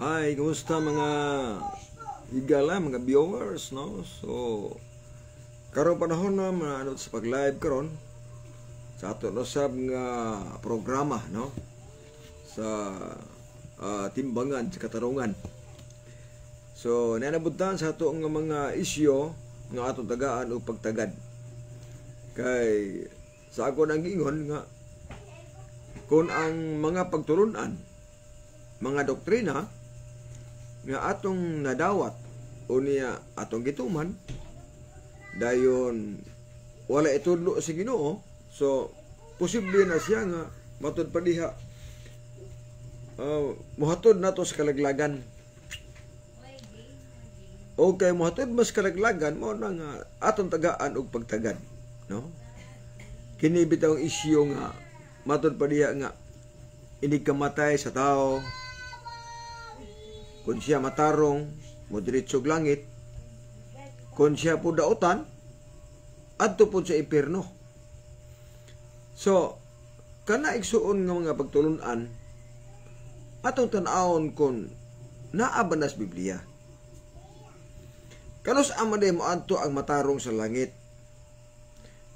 Hi, kumusta mga igala, mga viewers, no? So, karon panahon na mananod sa pag-live karon sa ato no sab nga programa, no? Sa uh, timbangan sa katarungan. So, nanabutan sa ato nga mga isyo nga ato tagaan o pagtagad. Kay sa ako nang ingon nga kung ang mga pagtulunan, mga doktrina, nga atong nadawat o niya atong gituman dayon wala itudlo sa Ginoo so posible na siya nga matud pa diha uh, ah, muhatod to sa kalaglagan okay muhatod mas kalaglagan mo na nga atong tagaan og pagtagad no kini bitaw isyu nga matud pa diha nga hindi kamatay sa tao Kun siya matarong, modiritsog langit. Kun siya po daotan, adto po sa impierno So, kana igsuon nga mga pagtulunan, atong tanawon kon naabanas Biblia. kanus amade mo adto ang matarong sa langit.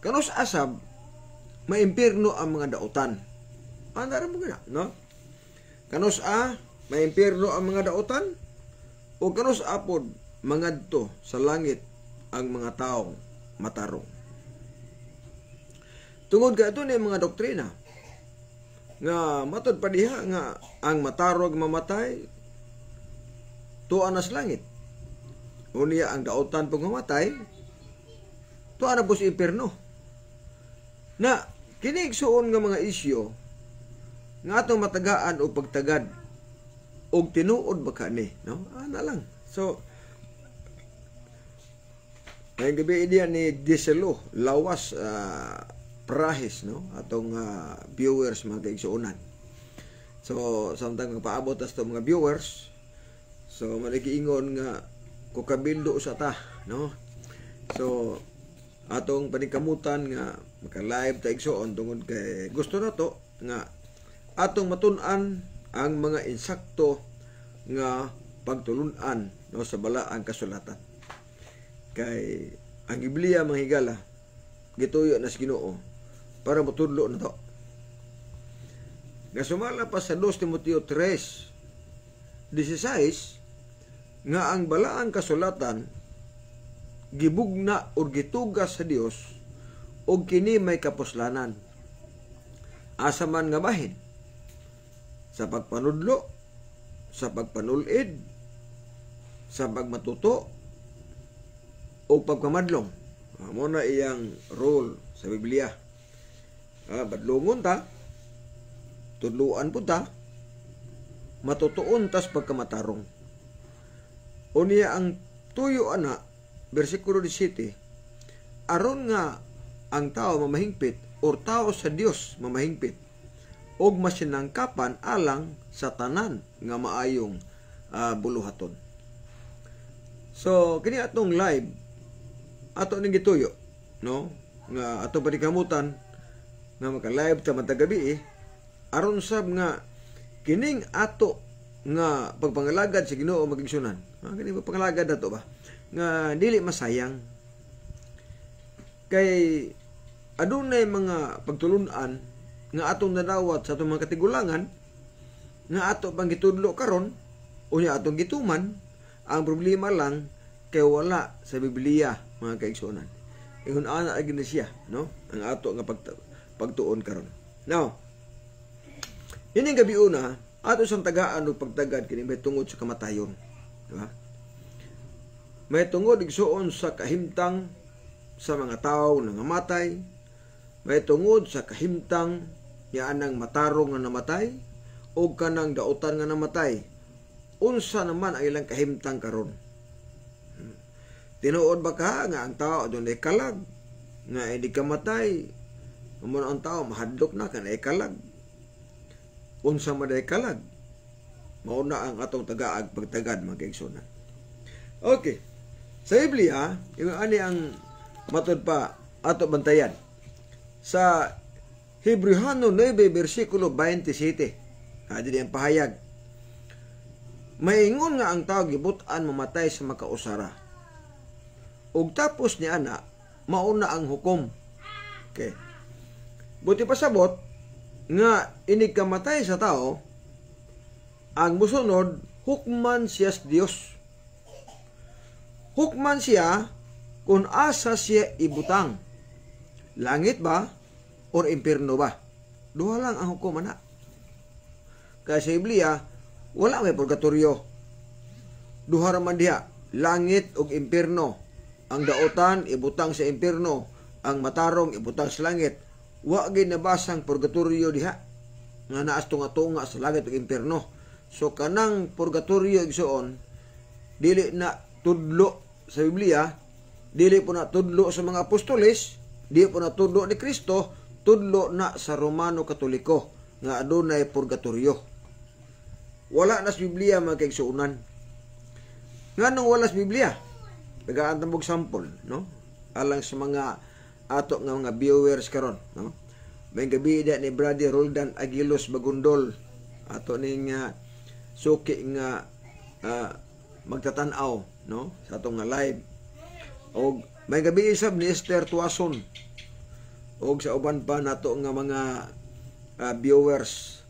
kanus asab maimpirno ang mga daotan. Andara mo gina, no? Kanos a maimpyerno ang mga dautan o kanus apod mangadto sa langit ang mga taong matarong. Tungod ka ni mga doktrina nga matod pa diha nga ang matarog mamatay tuan sa langit. Unya ang dautan pag mamatay tuan na sa impierno. Na kinig suon nga mga isyo nga atong matagaan o pagtagad og tinuod ba ka ni no ana lang so ay gabi diyan ni Diselo lawas uh, prahes no atong uh, viewers magigsuonan so samtang paabot as mga viewers so maligiingon nga ko kabildo sa ta no so atong panikamutan nga maka live ta igsuon tungod kay gusto na nga atong matun-an ang mga insakto nga pagtulunan no sa balaan kasulatan. Kay ang Biblia manghigala gituyo na sa Ginoo para motudlo na to. Nga sumala pa sa 2 Timoteo 3:16 nga ang balaan kasulatan gibugna o gitugas sa Dios og kini may kapuslanan. Asa man nga bahin sa pagpanudlo, sa pagpanulid, sa pagmatuto, o pagkamadlong. Amo na iyang role sa Biblia. Ah, badlongon ta, tuluan po ta, matutuon tas pagkamatarong. O niya ang tuyo ana, versikulo 17, aron nga ang tao mamahingpit or tao sa Dios mamahingpit og masinangkapan alang sa tanan nga maayong uh, buluhaton. So kini atong live ato ning gituyo no nga ato panikamutan nga maka live ta matag gabi eh, aron sab nga kining ato nga pagpangalagad sa Ginoo maging sunan. Ha, ah, kini pagpangalagad ato ba nga dili masayang kay adunay mga pagtulunan nga atong nadawat sa atong mga katigulangan nga ato pang gitudlo karon nga atong gituman ang problema lang kay wala sa Biblia mga kaigsuonan ingon ana agin siya no ang ato nga pag pagtuon karon now ini yung gabi una ato sang tagaan og pagtagad kini may tungod sa kamatayon di ba may tungod igsuon sa kahimtang sa mga tao nga namatay may tungod sa kahimtang yaan anang matarong nga namatay o kanang dautan nga namatay unsa naman ang ilang kahimtang karon hmm. tinuod ba ka nga ang tao adunay kalag nga hindi ka matay mo ang tao mahadlok na kanay kalag unsa man kalag mao na ang atong tagaag pagtagad mga kaigsunan okay sa Biblia yung ani ang matod pa ato bantayan sa Hebrejano 9, versikulo 27. Hadili ang pahayag. Maingon nga ang tao gibutan mamatay sa makausara. Ug tapos ni ana, mauna ang hukom. Okay. Buti pasabot nga inig kamatay sa tao, ang musunod, hukman siya sa Dios. Hukman siya kung asa siya ibutang. Langit ba? or impirno ba? Duha lang ang hukuman na. Kaya sa Biblia, wala may purgatorio. Duha raman diha, langit ug impirno. Ang daotan ibutang sa impirno, ang matarong ibutang sa langit. Wa gyud nabasang purgatorio diha nga naas tunga-tunga sa langit ug impirno. So kanang purgatorio igsoon dili na tudlo sa Biblia, dili po na tudlo sa mga apostoles, dili po na tudlo ni Kristo, tudlo na sa Romano Katoliko nga adunay purgatorio. Wala na sa Biblia mga kaigsuunan. Nga nung sa Biblia, tagaan tambog sample, no? Alang sa mga ato nga mga viewers karon, no? May gabi da ni Brady Roldan Aguilos Bagundol ato ning uh, suki nga uh, magtatanaw no sa atong nga live og may gabi isab ni Esther Tuason o sa uban pa nato nga mga uh, viewers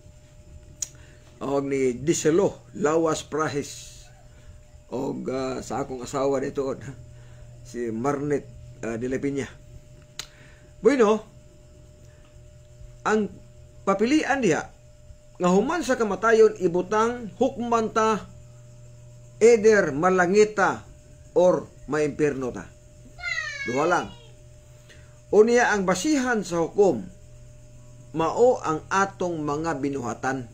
o ni Diselo Lawas Prahis o uh, ah, sa akong asawa nito oh, si Marnet uh, de la Piña bueno ang papilian diha nga human sa kamatayon ibutang hukman ta either malangita or maimpirno ta duha lang Unya ang basihan sa hukom mao ang atong mga binuhatan.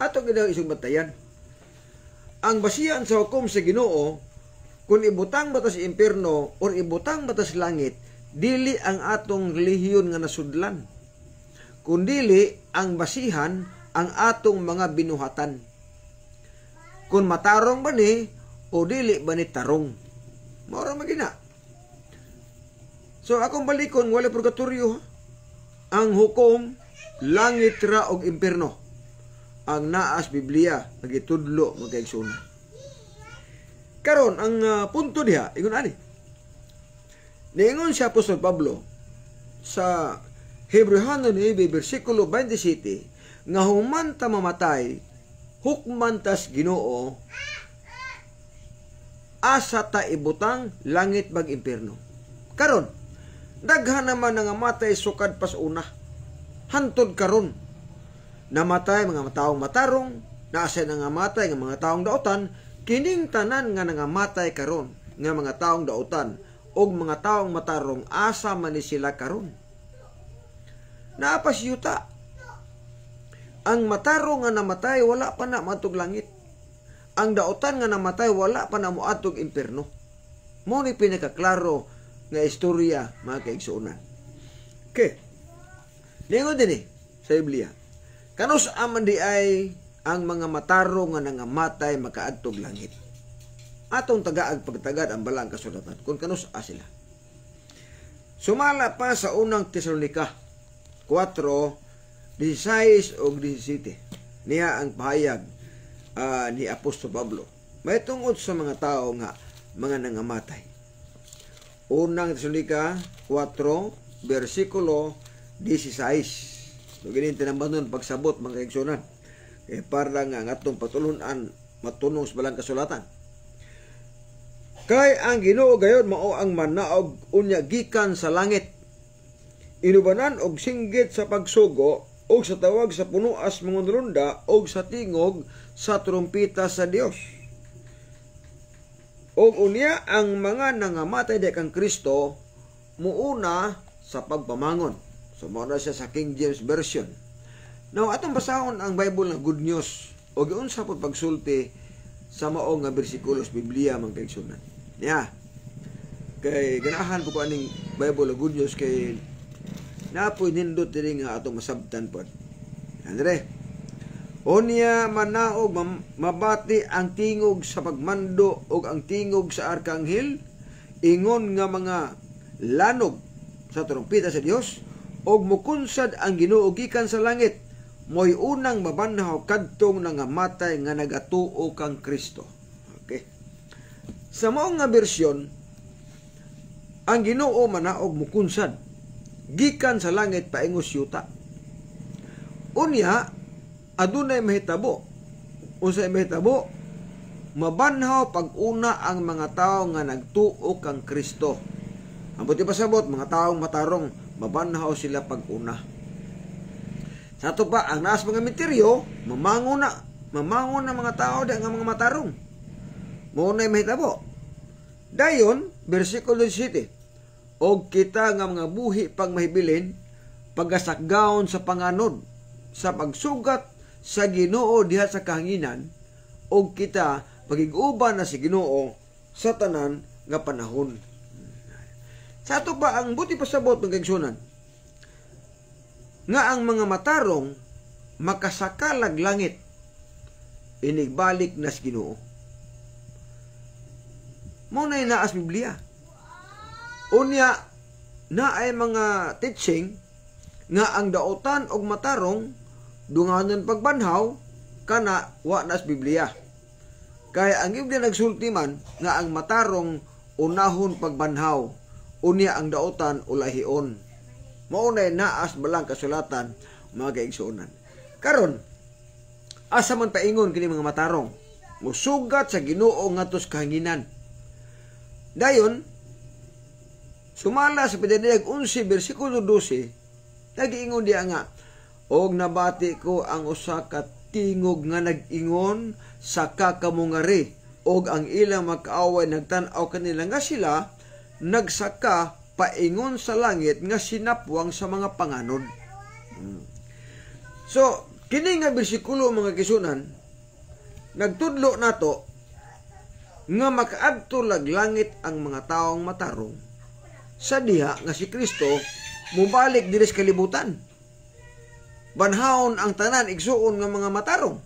Atong ginaw isog batayan. Ang basihan sa hukom sa Ginoo kung ibutang ba sa impierno or ibutang ba sa langit dili ang atong relihiyon nga nasudlan dili ang basihan ang atong mga binuhatan. Kung matarong ba ni, o dili ba ni tarong? Maura magina. So akong balikon wala purgatorio. Ang hukom langit ra og impierno. Ang naas Biblia nagitudlo magkaigsuna. Karon ang uh, punto diha ingon ani. Ningon si Apostol Pablo sa Hebrew 9 bersikulo 27 nga human ta mamatay hukman tas Ginoo asa ta ibutang langit bag impierno. Karon daghan naman nga matay sukad pas una hantod karon namatay mga taong matarong naasay na nga matay nga mga taong daotan kining tanan nga nangamatay karon nga mga taong daotan og mga taong matarong asa man ni sila karon naapas yuta ang matarong nga namatay wala pa na matug langit ang daotan nga namatay wala pa na moadtog impierno mo ni pinakaklaro nga istorya mga kaigsuonan. Okay. Lingon din eh, sa Biblia. Kanus aman di ay ang mga mataro nga nangamatay makaadtog langit. Atong tagaag pagtagad ang balang kasulatan kung kanus a sila. Sumala pa sa unang Tesalonika 4, 16 o 17 niya ang pahayag uh, ni Apostol Pablo. May tungod sa mga tao nga mga nangamatay. Unang Tesalonica 4, versikulo 16. So, gininti pagsabot, mga kaigsyonan. Eh, para nga, ngatong patulunan, matunong sa balang kasulatan. Kay ang ginoo gayon mao ang manaog unya gikan sa langit. Inubanan og singgit sa pagsugo og sa tawag sa punuas mga runda og sa tingog sa trumpita sa Dios o unya ang mga nangamatay di kang Kristo muuna sa pagpamangon. So mao siya sa King James version. Now atong basahon ang Bible na good news og unsa pud pagsulti sa maong nga bersikulos Biblia mga kaigsunan. Yeah. Kay ganahan ko aning Bible na good news kay napoy nindot diri nga atong masabtan pod. Andre, Unya manaog mabati ang tingog sa pagmando o ang tingog sa arkanghel ingon nga mga lanog sa trompeta sa Dios og mukunsad ang Ginoo gikan sa langit moy unang mabanhaw kadtong nangamatay nga nagatuo kang Kristo. Okay. Sa mao nga bersyon ang Ginoo manaog mukunsad gikan sa langit paingos yuta. Unya adunay mahitabo unsay mahitabo mabanhaw paguna ang mga tao nga nagtuo kang Kristo ang buti pasabot mga taong matarong mabanhaw sila paguna una sa ato pa ang naas mga misteryo mamango na mamango na mga tao di nga mga matarong mo na mahitabo dayon bersikulo 7 og kita nga mga buhi pag mahibilin pagasakgaon sa panganod sa pagsugat sa Ginoo diha sa kahanginan og kita magiguban na si Ginoo sa tanan nga panahon. Sa ato ba ang buti pasabot ng kagsunan? Nga ang mga matarong makasakalag langit inigbalik nas Ginoo. Mao na inaas Biblia. Unya na ay mga teaching nga ang daotan og matarong dunganon pagbanhaw kana wa nas Biblia. Kaya ang Biblia nagsulti man nga ang matarong unahon pagbanhaw unya ang daotan ulahion. Maunay naas balang kasulatan mga kaigsuonan. Karon asa man paingon kini mga matarong musugat sa Ginoo ngadto sa kahanginan. Dayon sumala sa pidaniag 11 bersikulo 12 nagiingon diya nga og nabati ko ang usa ka tingog nga nag-ingon sa kakamungari og ang ilang makaaway nagtan-aw kanila nga sila nagsaka paingon sa langit nga sinapwang sa mga panganod. Hmm. So, kini nga bersikulo mga kisunan nagtudlo nato nga makaadto lag langit ang mga taong matarong sa diha nga si Kristo mubalik diri sa kalibutan banhaon ang tanan igsuon nga mga matarong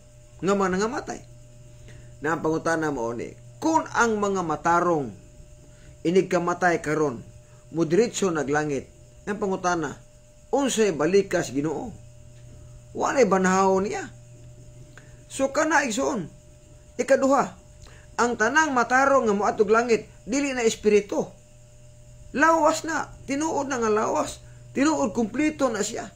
nga mga nangamatay na ang pangutana mo ni kun ang mga matarong inig kamatay karon mo diretso naglangit ang pangutana unsay balikas Ginoo wala banhaon niya so kana igsuon ikaduha ang tanang matarong nga moatog langit dili na espiritu lawas na tinuod na nga lawas tinuod kumpleto na siya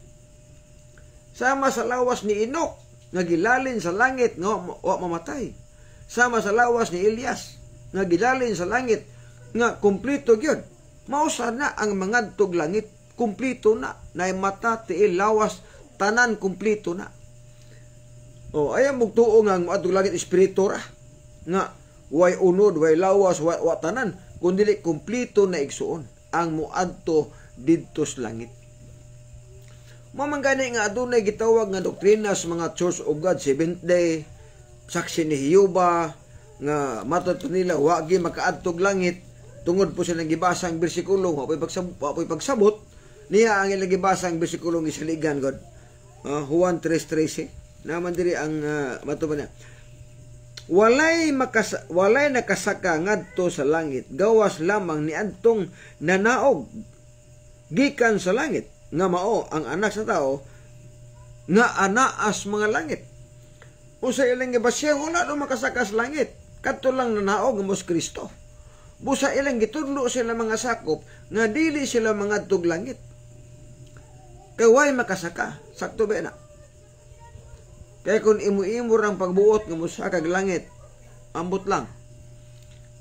Sama sa lawas ni Enoch Inok, gilalin sa langit nga wa mamatay. Sama sa lawas ni Elias, gilalin sa langit nga kumplito gyud. Mausa na ang mga tug langit, kumplito na, nay mata tiil lawas tanan kumplito na. O ayang mugtuo nga ang adtog langit espiritu ra nga way unod, way lawas, wa, wa tanan, kundi kumplito na igsuon ang muadto didtos langit. Mamanggani nga adunay gitawag nga doktrina sa mga Church of God Seventh Day, saksi ni Hiyuba, nga matod nila wagi makaadtog langit tungod po sa ang bersikulo wa pagsabuot pagsabot niya ang ilang ang bersikulo ng isaligan god uh, Juan 3:13 naman diri ang uh, ah, matuban niya walay makas walay nakasaka ngadto sa langit gawas lamang ni adtong nanaog gikan sa langit nga mao ang anak sa tao nga anaas mga langit usay ilang gibasya wala do makasakas langit kadto lang nanaog nga mos Kristo busa ilang gitudlo sila mga sakop nga dili sila mga tug langit Kaway makasaka sakto ba na kay kun imo-imo ang pagbuot nga musakag langit ambot lang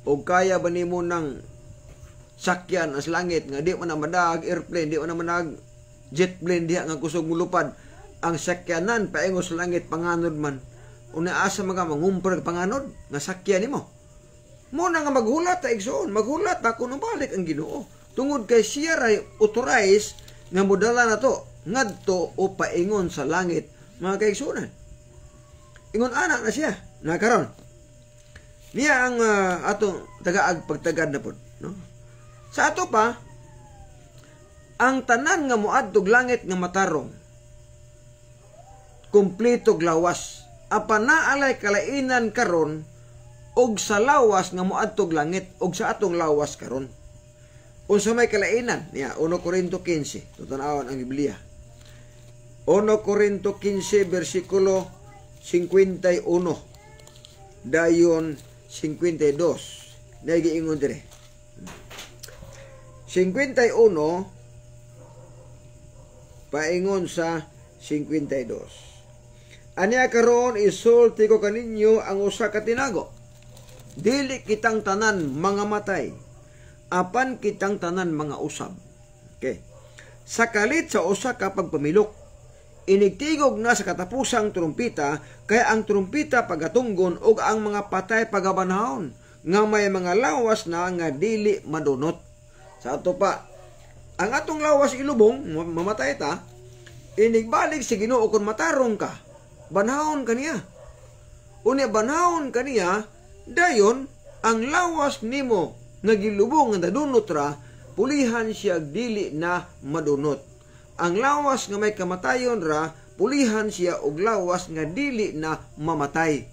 o kaya ba ni mo nang sakyan as langit nga di man na madag airplane di man na manag jet plane diha nga kusog mulupad ang sakyanan paingos langit panganod man una asa mga mangumprag panganod nga sakya nimo mo na nga maghulat ta igsoon maghulat ta kuno balik ang Ginoo tungod kay siya ray authorize nga modala nato ngadto o paingon sa langit mga kaigsunan ingon anak na siya na karon niya ang uh, ah, atong tagaag pagtagad na pod no sa ato pa ang tanan nga moadtog langit nga matarong kumpleto glawas apan naalay kalainan karon og sa lawas nga moadtog langit og sa atong lawas karon unsa may kalainan niya 1 Korinto 15 tutanawon ang Biblia 1 Korinto 15 bersikulo 51 dayon 52 nay giingon dire 51 paingon sa 52. Aniya karon isulti ko kaninyo ang usa ka tinago. Dili kitang tanan mga matay. Apan kitang tanan mga usab. Okay. Sakalit sa usa ka pagpamilok. Inigtigog na sa katapusang trumpita kay ang trumpita pagatunggon og ang mga patay pagabanhon nga may mga lawas na nga dili madunot. Sa ato pa, ang atong lawas ilubong mamatay ta inigbalik si Ginoo kon matarong ka banahon kaniya unya banahon kaniya dayon ang lawas nimo nga gilubong nga nadunot ra pulihan siya dili na madunot ang lawas nga may kamatayon ra pulihan siya og lawas nga dili na mamatay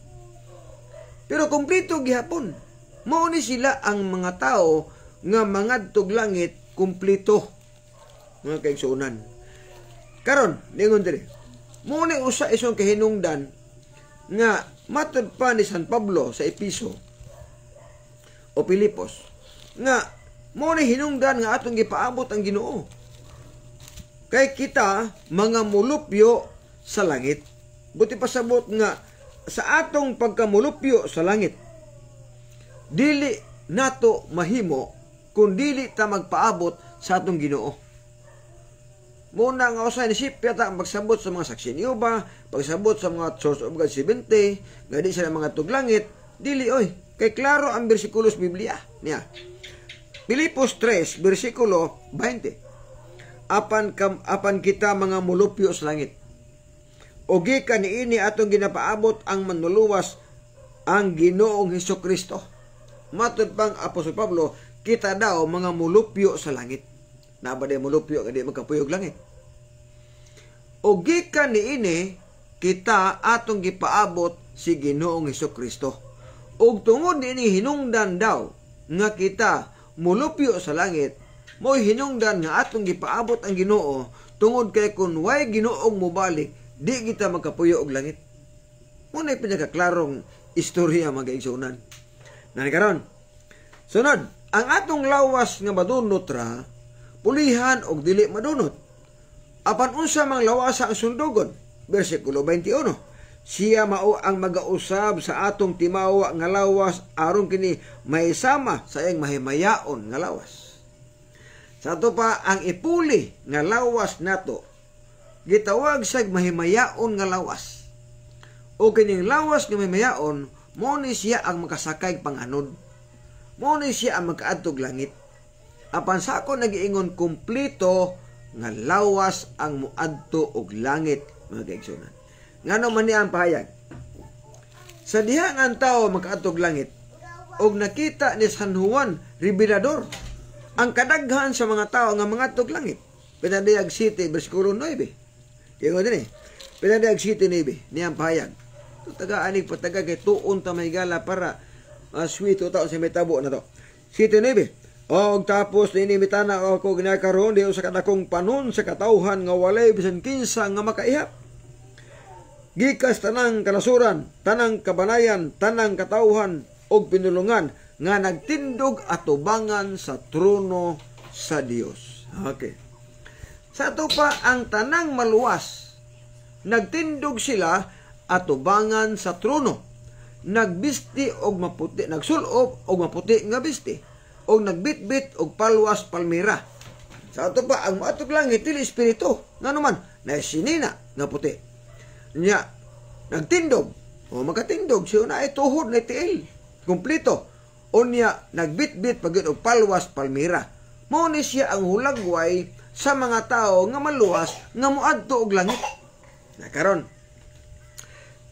pero kumpleto gihapon mao ni sila ang mga tao nga mangadtog langit kumpleto mga kaigsuunan. Karon, ningon dire. Muna usa isong kahinungdan nga matod pa ni San Pablo sa Episo o Pilipos nga muna hinungdan nga atong gipaabot ang ginoo. Kay kita mga mulupyo sa langit. Buti pasabot nga sa atong pagkamulupyo sa langit dili nato mahimo kung dili ta magpaabot sa atong Ginoo. Muna nga usay ni Sipyat ang pagsabot sa mga saksi ni Uba, pagsabot sa mga Church of God 70, gani sila mga tuglangit, dili oy, kay klaro ang sa Biblia niya. Pilipos 3, bersikulo 20. Apan kam, apan kita mga mulupyo sa langit. Ogi ini atong ginapaabot ang manuluwas ang Ginoong Hesus Kristo. Matod pang Apostol Pablo, kita daw mga mulupyo sa langit. Naba day mulupyo kadi magkapuyog langit o gikan ini kita atong gipaabot si Ginoong Kristo. Ug tungod ini hinungdan daw nga kita mulupyo sa langit, mo hinungdan nga atong gipaabot ang Ginoo tungod kay kun way Ginoong mobalik, di kita magkapuyo og langit. Muna pinagkaklarong istorya mga igsunan. Nani karon. Sunod, ang atong lawas nga madunot ra pulihan og dili madunot. Apan unsa mang lawasa ang sundugon? Versikulo 21. Siya mao ang magausab sa atong timawa nga lawas aron kini maisama sa iyang mahimayaon nga lawas. Sa ato pa ang ipuli nga lawas nato gitawag sa mahimayaon nga lawas. O kining lawas nga mahimayaon mo ni siya ang makasakay panganod. Mo ni siya ang makaadtog langit. Apan sa ako nagiingon kumpleto nga lawas ang muadto og langit mga kaigsunan. Ngano man niya ang pahayag? Sa diha nga ang tao makaatog langit og nakita ni San Juan Revelador ang kadaghan sa mga tao nga mga tog langit. Pinadayag City bersikulo 9. Kaya din eh. Pinadayag City 9 niyang pahayag. Taga anig pataga kay tuon ta may gala para uh, sweet o tao sa may tabo na to. City 9. Og tapos ninimita na ako ginakaroon di sa kadakong panon sa katauhan nga walay bisan kinsa nga makaihap. Gikas tanang kanasuran, tanang kabanayan, tanang katauhan og pinulungan nga nagtindog atubangan sa trono sa Dios. Okay. Sa ato pa ang tanang maluwas nagtindog sila atubangan sa trono. Nagbisti og maputi, nagsulop og maputi nga bisti o nagbitbit og palwas palmira. Sa ato pa, ang maatog langit, dili espiritu. Nga naman, sinina nga puti. Nya, nagtindog. O makatindog, siya na ay tuhod na tiil. Kumplito. O niya, nagbitbit pag og palwas palmira. Mauni siya ang hulagway sa mga tao nga maluwas nga muadto og langit. Nakaron.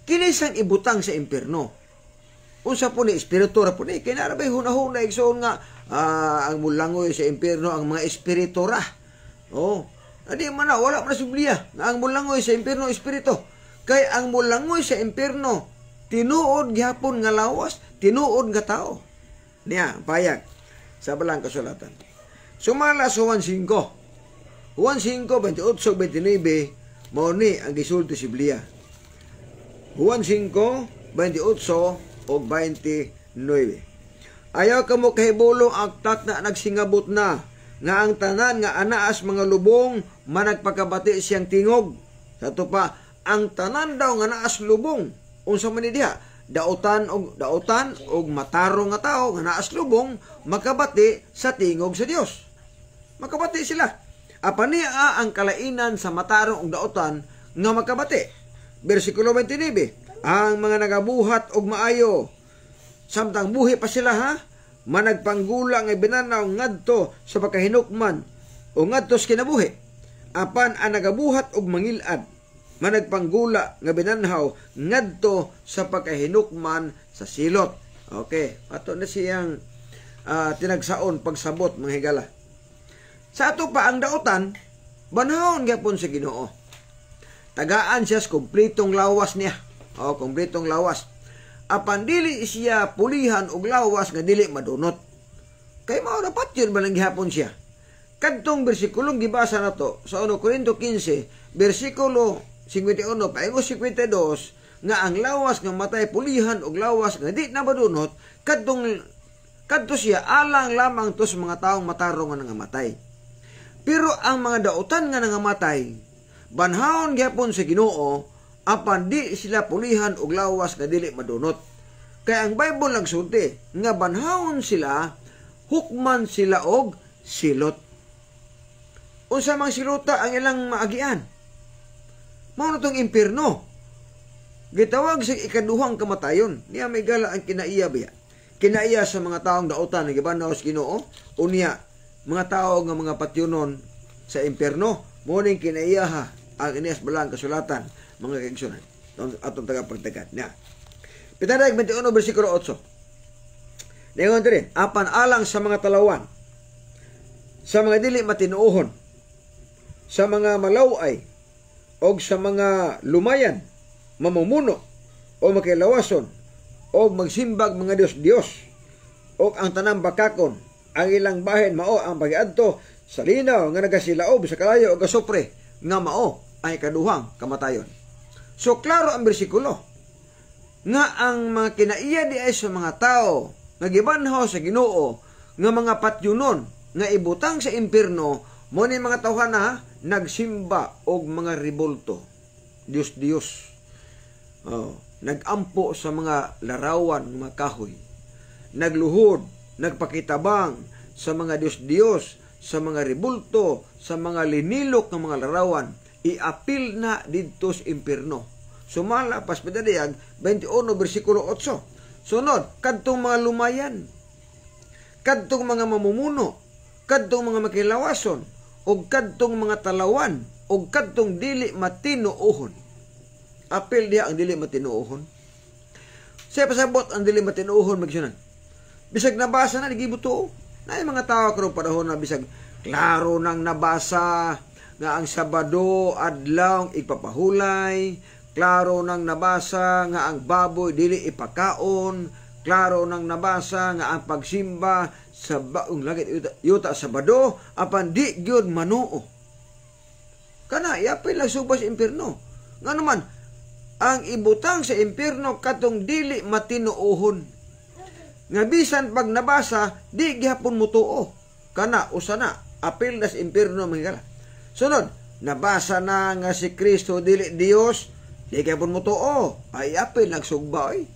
Kinisang ibutang sa impierno unsa po ni espiritu ra po ni kay nara bay hunahuna igsoon nga uh, ang mulangoy sa impierno ang mga espiritu ra. Oh, Adi man na, wala man sa Biblia na ang mulangoy sa impierno espiritu. Kay ang mulangoy sa impierno tinuod gyapon nga lawas, tinuod nga tao. Niya, payag sa balang kasulatan. Sumala sa 1.5. 1.5, 28, 29, mao ni ang gisulti si Biblia. 1.5, 28 o 29. Ayaw ka mo kahibulong agtat na nagsingabot na, nga ang tanan nga anaas mga lubong managpakabati siyang tingog. Sa pa, ang tanan daw nga naas lubong, unsa man diha, dautan og dautan og mataro nga tao nga naas lubong makabati sa tingog sa Dios. Makabati sila. Apania ang kalainan sa matarong og dautan nga makabati. Bersikulo 29. Ang mga nagabuhat og maayo Samtang buhi pa sila ha, managpanggula nga binanaw ngadto sa pagkahinukman o ngadto sa kinabuhi. Apan ang nagabuhat og mangilad, managpanggula nga binanhaw ngadto sa pagkahinukman sa silot. Okay, ato na siyang uh, tinagsaon pagsabot mga higala. Sa ato pa ang daotan, banhaon gyapon sa Ginoo. Tagaan siya sa kumpletong lawas niya. oh kumpletong lawas apan dili siya pulihan og lawas nga dili madunot. Kay mao dapat yun balang gihapon siya. Kadtong bersikulong gibasa nato sa 1 Corinto 15, bersikulo 51 paingo 52 nga ang lawas nga matay pulihan og lawas nga di na madunot kadtong kadto siya alang lamang tos mga taong matarong nga nangamatay. Pero ang mga dautan nga nangamatay banhaon gyapon sa Ginoo apan di sila pulihan og lawas nga dili madunot kay ang Bible nagsulti nga banhaon sila hukman sila og silot unsa mang silota ang ilang maagian mao tong impierno gitawag sa ikaduhang kamatayon niya may gala ang kinaiya biya kinaiya sa mga taong daotan nga gibanaw sa Ginoo unya mga tao nga mga patyunon sa impierno mo ning kinaiya ha ang inias balang kasulatan mga kaigsoonan atong taga tagapagtagat niya. Pitadayag 21 bersikulo 8. Dayon dire, apan alang sa mga talawan sa mga dili matinuohon sa mga malaway o sa mga lumayan mamumuno o makilawason o magsimbag mga Dios-Dios o ang tanang bakakon ang ilang bahin mao ang pagiadto sa linaw nga nagasilaob sa kalayo o kasupre nga mao ay kaduhang kamatayon. So, klaro ang bersikulo nga ang mga kinaiya di ay sa mga tao nga gibanhaw sa Ginoo nga mga patyunon nga ibutang sa impierno mo ni mga tawhan na nagsimba og mga ribolto Dios Dios oh, nagampo sa mga larawan mga kahoy nagluhod nagpakitabang sa mga Dios Dios sa mga ribulto sa mga linilok ng mga larawan iapil na didto sa impierno. Sumala pas padadayag 21 bersikulo 8. Sunod, kadtong mga lumayan, kadtong mga mamumuno, kadtong mga makilawason, og kadtong mga talawan, og kadtong dili matinuohon. Apil diha ang dili matinuohon. Sa pasabot ang dili matinuohon magsunan. Bisag nabasa na, nagibuto. Na mga tao karon panahon na bisag klaro nang nabasa, nga ang Sabado adlaw ipapahulay, klaro nang nabasa nga ang baboy dili ipakaon, klaro nang nabasa nga ang pagsimba sa baong langit yuta, yuta Sabado apan di gyud manuo. Kana yapay lang subas impierno. Nga naman ang ibutang sa impierno katong dili matinuohon. Nga bisan pag nabasa di gihapon mo tuo. Kana usa na apil das impierno mga Sunod, nabasa na nga si Kristo dili Dios, di kay pun mutuo. Ay apil nagsugba oy.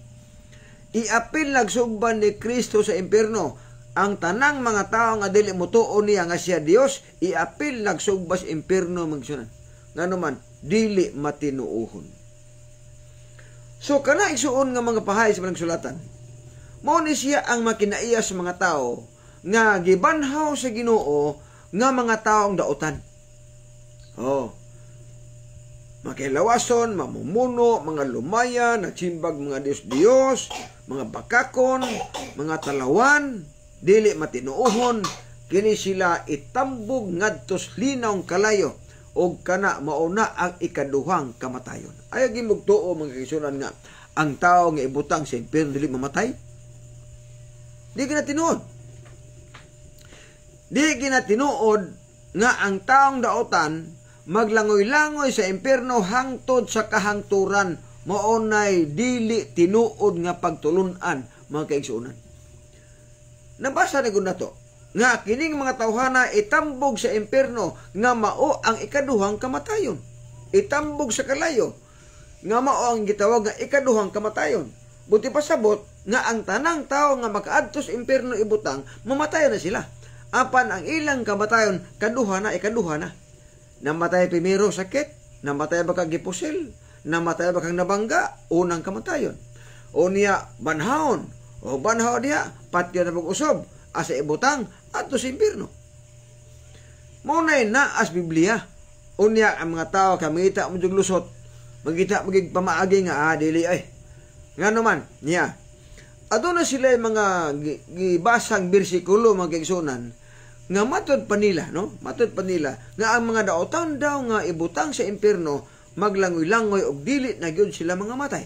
Iapil nagsugban ni Kristo sa impierno. Ang tanang mga tao nga dili mo mutuo niya nga siya Dios, iapil nagsugba sa impierno magsunan. Ngano man dili matinuohon. So kana isuon nga mga pahay sa mga sulatan. Mao ni siya ang makinaiya sa mga tao nga gibanhaw sa Ginoo nga mga taong daotan. Oh. Makilawason, mamumuno, mga lumaya, nagsimbag mga Dios-Dios, mga bakakon, mga talawan, dili matinuohon, kini sila itambog ngadtos linawng kalayo og kana mauna ang ikaduhang kamatayon. Ayag imugtuo mga kisunan nga ang tao nga ibutang sa impyerno dili mamatay. Di ginatinuod. Di ginatinuod nga ang taong daotan maglangoy-langoy sa impierno hangtod sa kahangturan mao dili tinuod nga pagtulunan mga kaigsuonan nabasa ni na to nga kining mga tawhana itambog sa impierno nga mao ang ikaduhang kamatayon itambog sa kalayo nga mao ang gitawag nga ikaduhang kamatayon buti pasabot nga ang tanang tao nga makaadto sa impyerno ibutang mamatay na sila apan ang ilang kamatayon kaduha na ikaduha na Namatay primero sakit, namatay ba kag gipusel, namatay ba kag nabangga, unang kamatayon. O niya banhaon, o banhaw niya, patyo na pag-usob, asa ibutang, at sa impirno. Maunay na as Biblia, unya ang mga tao kamita mo lusot, magita magig pamaagi nga ah, dili ay. Nga naman, niya, Aduna sila yung mga gibasang bersikulo mga kaigsunan nga matod pa nila, no? Matod pa nila nga ang mga daotan daw nga ibutang sa impierno maglangoy-langoy og dili na gyud sila mga matay.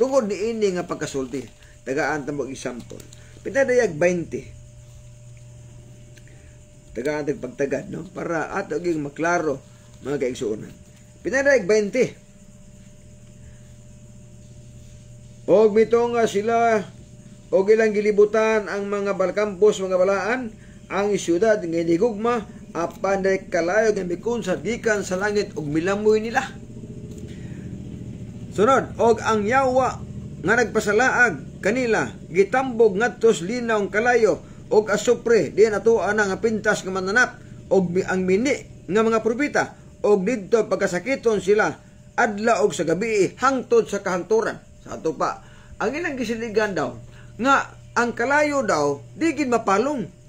Tungod ni ini nga pagkasulti, tagaan ta example. Pinadayag 20. Tagaan tag pagtagad, no? Para ato gyud maklaro mga kaigsuonan. Pinadayag 20. Og mitong sila og ilang gilibutan ang mga balkampos mga balaan ang siyudad nga nigugma apan day kalayo nga bikun sa gikan sa langit og milamoy nila. Sunod, og ang yawa nga nagpasalaag kanila gitambog ngatos linaw ang kalayo og asupre di natuan na nga pintas ng mananap og ang mini nga mga propita og didto pagkasakiton sila adla og sa gabi hangtod sa kahangturan sa ato pa ang ilang gisiligan daw nga ang kalayo daw di mapalong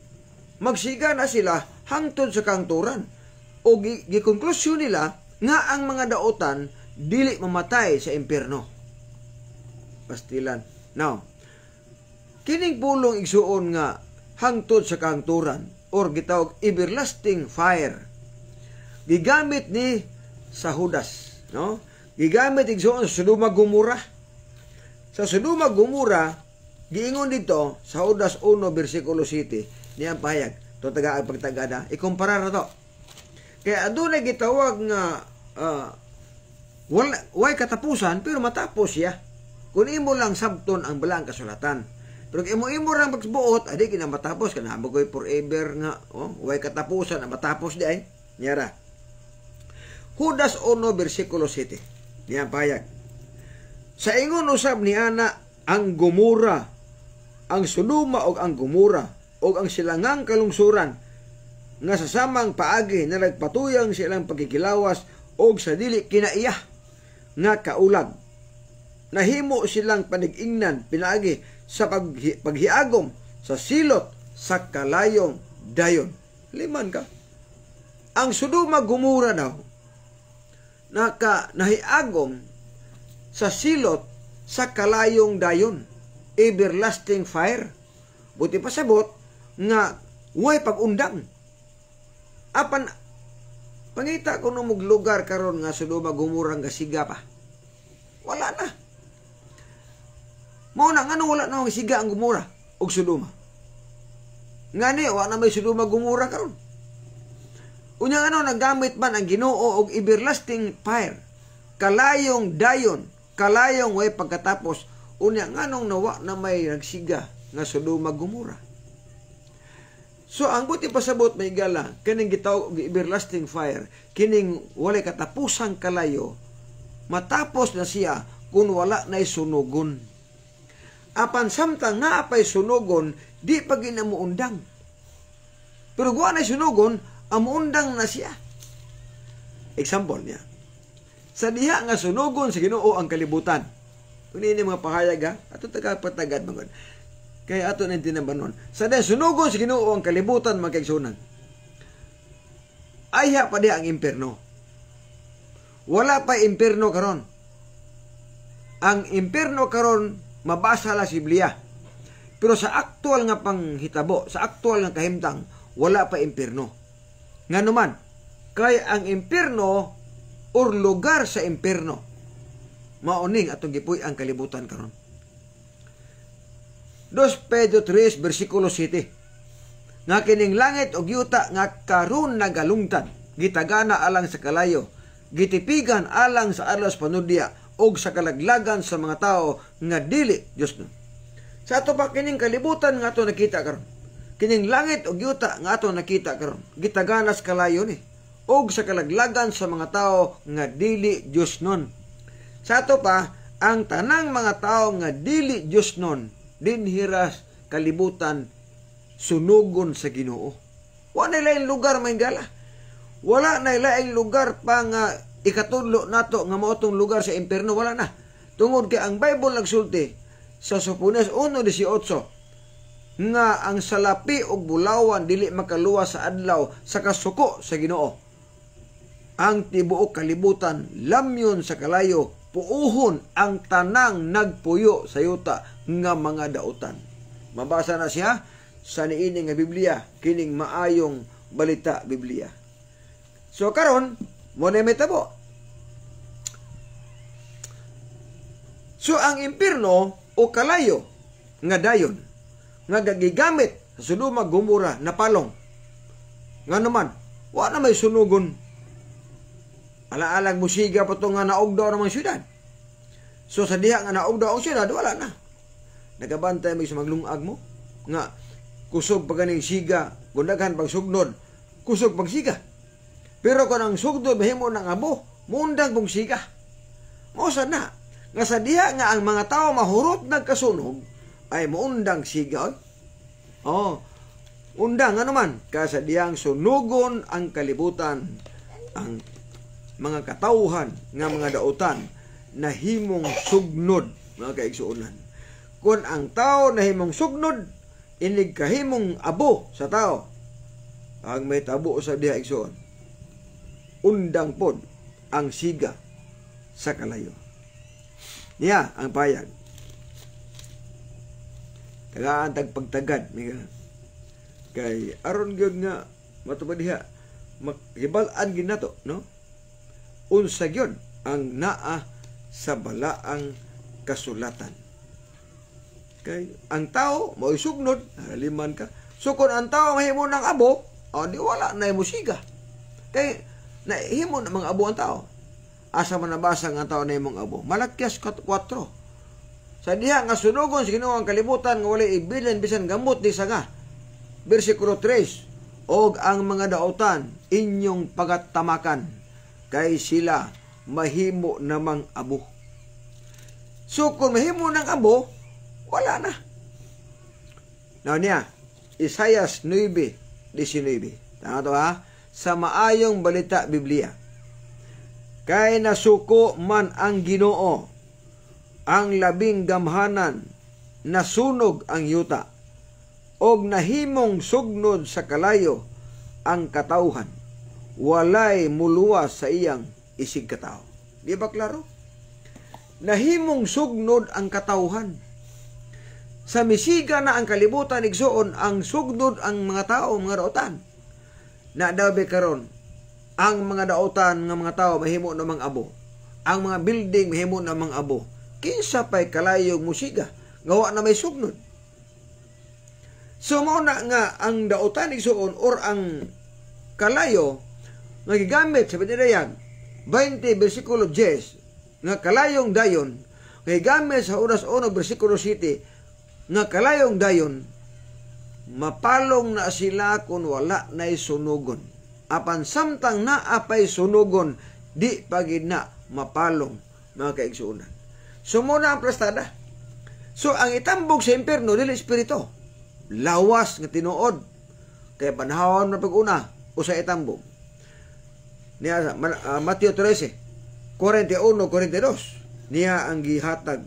magsiga na sila hangtod sa kangturan. O gikonklusyon nila nga ang mga daotan dili mamatay sa impyerno. Pastilan. Now, kining pulong igsuon nga hangtod sa kangturan or gitawag everlasting fire. Gigamit ni sa Judas, no? Gigamit igsuon sa Sodoma Gomora. Sa Sodoma Gomora, giingon dito sa Judas 1 bersikulo 7, ni ang pahayag to taga pagtaga na ikumpara na to kaya adunay gitawag nga uh, wala way katapusan pero matapos ya kun imo lang sabton ang balang kasulatan pero imo imo lang pagbuot adi ah, kina matapos kana magoy forever nga oh way katapusan na matapos di ay nyara Judas 1 versikulo 7 niya payag sa ingon usab ni ana ang gumura ang suluma og ang gumura o ang silangang kalungsuran nga sa samang paagi na nagpatuyang silang ilang pagkikilawas o sa dili kinaiya nga kaulag. Nahimo silang panigingnan pinagi sa paghi- paghiagom sa silot sa kalayong dayon. Liman ka. Ang suduma gumura daw naka nahiagom sa silot sa kalayong dayon everlasting fire. Buti pasabot nga way pagundang apan pangita ko no lugar karon nga Sodoma gumurang gasiga pa wala na mao na ngano wala na ang siga ang gumura og Sodoma ngani wala na may Sodoma gumura karon unya ano nagamit man ang Ginoo og everlasting fire kalayong dayon kalayong way pagkatapos unya nganong nawa na may nagsiga nga Sodoma gumura So ang buti pasabot may gala kining gitaw everlasting fire kining wala katapusang kalayo matapos na siya kung wala na sunugon. Apan samtang nga apay sunugon di pa ginamuundang. Pero kuha na sunugon amuundang na siya. Example niya. Sa diha nga sunugon sa Ginoo ang kalibutan. Kunin ni mga pahayag ha. Ato tagapatagad mga kaya ato na tinabanon. Sa den sunugon sa ginoo ang kalibutan magkaigsunan. Ayha pa di ang impierno. Wala pa impierno karon. Ang impierno karon mabasa la si Biblia. Pero sa aktual nga panghitabo, sa aktual nga kahimtang, wala pa impierno. Nga man? kay ang impierno or lugar sa impierno. mauning atong gipuy ang kalibutan karon 2 Pedro 3 versikulo 7. Nga kining langit og yuta nga karon nagalungtad, gitagana alang sa kalayo, gitipigan alang sa adlaw panudya og sa kalaglagan sa mga tao nga dili Dios nun. Sa ato pa kining kalibutan nga ato nakita karon. Kining langit og yuta nga ato nakita karon, gitagana sa kalayo ni og sa kalaglagan sa mga tao nga dili Dios nun. Sa ato pa ang tanang mga tao nga dili Dios nun dinhiras kalibutan sunugon sa Ginoo. Wa na laing lugar may gala. Wala na laing lugar pang nga ikatudlo nato nga mao lugar sa impierno wala na. Tungod kay ang Bible nagsulti sa Sopones 1:18 nga ang salapi og bulawan dili makaluwas sa adlaw sa kasuko sa Ginoo. Ang tibuok kalibutan lamyon sa kalayo puuhon ang tanang nagpuyo sa yuta nga mga dautan. Mabasa na siya sa niini nga Biblia, kining maayong balita Biblia. So karon, mo na metabo. So ang impirno o kalayo nga dayon nga gagigamit sa sulumag gumura na palong. Nga naman, wa na may sunugon Alaalang musiga pa itong nga naog daw naman syudad. So sa diha nga naog daw ang syudad, wala na. Nagabantay mo sa maglungag mo. Nga, kusog pa ganing siga, gundaghan pag sugnod, kusog pag siga. Pero kung ang sugnod, mahimo ng abo, mundang pong siga. Mausan na. Nga sa diha nga ang mga tao mahurot nagkasunog, ay muundang siga. Oh, undang ano man, kasa diyang sunugon ang kalibutan ang mga katauhan nga mga dautan na himong sugnod mga kaigsuonan. Kung ang tao na himong sugnod, inig kahimong abo sa tao. Ang may tabo sa diha igsuon. Undang pod ang siga sa kalayo. Niya ang payag. Tagaan tagpagtagad. Kay aron gyud nga matubad diha mahibal-an gid nato, no? unsa gyud ang naa sa balaang kasulatan. Okay? Ang tao mao'y sugnod, haliman ka. So kung ang tao mahimo ng abo, oh, di wala na imo siga. Kay himo na mga abo ang tao. Asa man nabasa ang tao na imong abo? Malakyas 4. Sa diha nga sunugon sa Ginoo ang kalibutan nga wala ibilin bisan gamot di sa nga. Bersikulo 3. Og ang mga daotan inyong pagatamakan kay sila mahimo namang abo. So kung mahimo ng abo, wala na. Now niya, Isaias 9, 19. Tama to ha? Sa maayong balita Biblia. Kay nasuko man ang ginoo, ang labing gamhanan, nasunog ang yuta, og nahimong sugnod sa kalayo ang katauhan walay muluwas sa iyang isig katao. Di ba klaro? Nahimong sugnod ang katawhan. Sa misiga na ang kalibutan igsuon ang sugnod ang mga tao, mga daotan. Na daw karon ang mga daotan nga mga tao mahimo namang abo. Ang mga building mahimo namang abo. Kinsa pa'y kalayog musiga, gawa na may sugnod. So mo na nga ang daotan igsuon or ang kalayo Nagigamit sa Pinirayan 20 versikulo 10 nga kalayong dayon kay gamit sa oras 1 versikulo 7 nga kalayong dayon mapalong na sila kung wala na'y sunugon apan samtang na apay sunugon di pagid na mapalong mga kaigsuunan sumuna ang plastada so ang itambog sa impierno dili espirito lawas nga tinuod kay panahon na pag-una o sa itambog niya uh, Mateo 13 41 42 niya ang gihatag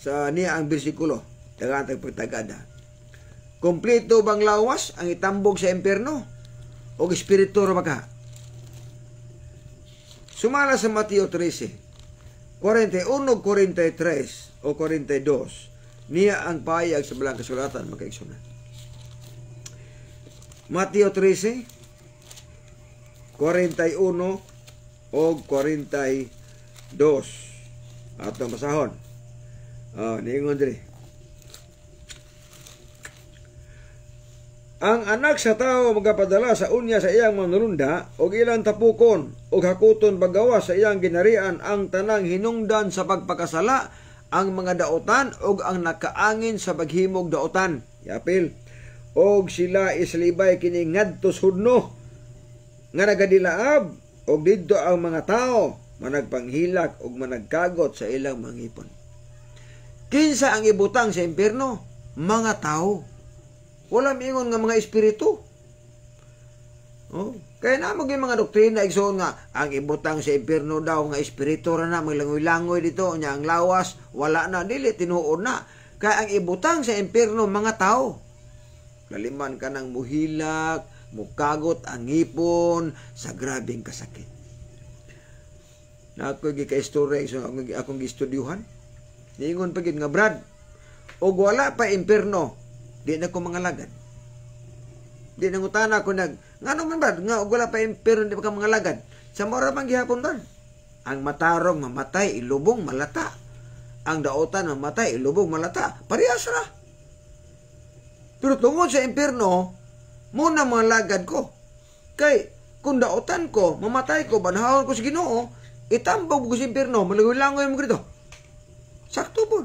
sa niya ang bersikulo tagatag pagtagada kompleto bang lawas ang itambog sa impierno o espiritu maka sumala sa Mateo 13 41 43 o 42 niya ang payag sa balang kasulatan makaigsunan Mateo 13 41 o 42 atong basahon oh niingon diri Ang anak sa tao magapadala sa unya sa iyang manulunda og ilang tapukon og hakuton paggawa sa iyang ginarian ang tanang hinungdan sa pagpakasala ang mga daotan og ang nakaangin sa paghimog daotan yapil og sila islibay kiningad ngadto sudno nga nagadilaab og didto ang mga tao managpanghilak og managkagot sa ilang mangipon. Kinsa ang ibutang sa impierno? Mga tao. Wala mingon nga mga espiritu. Oh, kaya na mo mga doktrina igsoon nga ang ibutang sa impierno daw nga espiritu ra na maglangoy-langoy dito nya ang lawas wala na dili tinuod na kaya ang ibutang sa impierno mga tao. Laliman ka ng muhilak, mukagot ang ipon sa grabing kasakit. Na ako gi ka istorya so akong, gi gistudyuhan. Niingon pa gid nga Brad, og wala pa impierno, di na ko mangalagad. Di na utana ko nag ngano man Brad, nga og wala pa impierno di pa ka mangalagan. Sa mora pang gihapon Brad. Ang matarong mamatay ilubong malata. Ang daotan mamatay ilubong malata. Parehas ra. Pero tungod sa impierno, Muna mga lagad ko. Kay, kung daotan ko, mamatay ko, banahawon ko si ginoo, itambog ko si impirno, malagoy-langoy mo grito. Sakto po.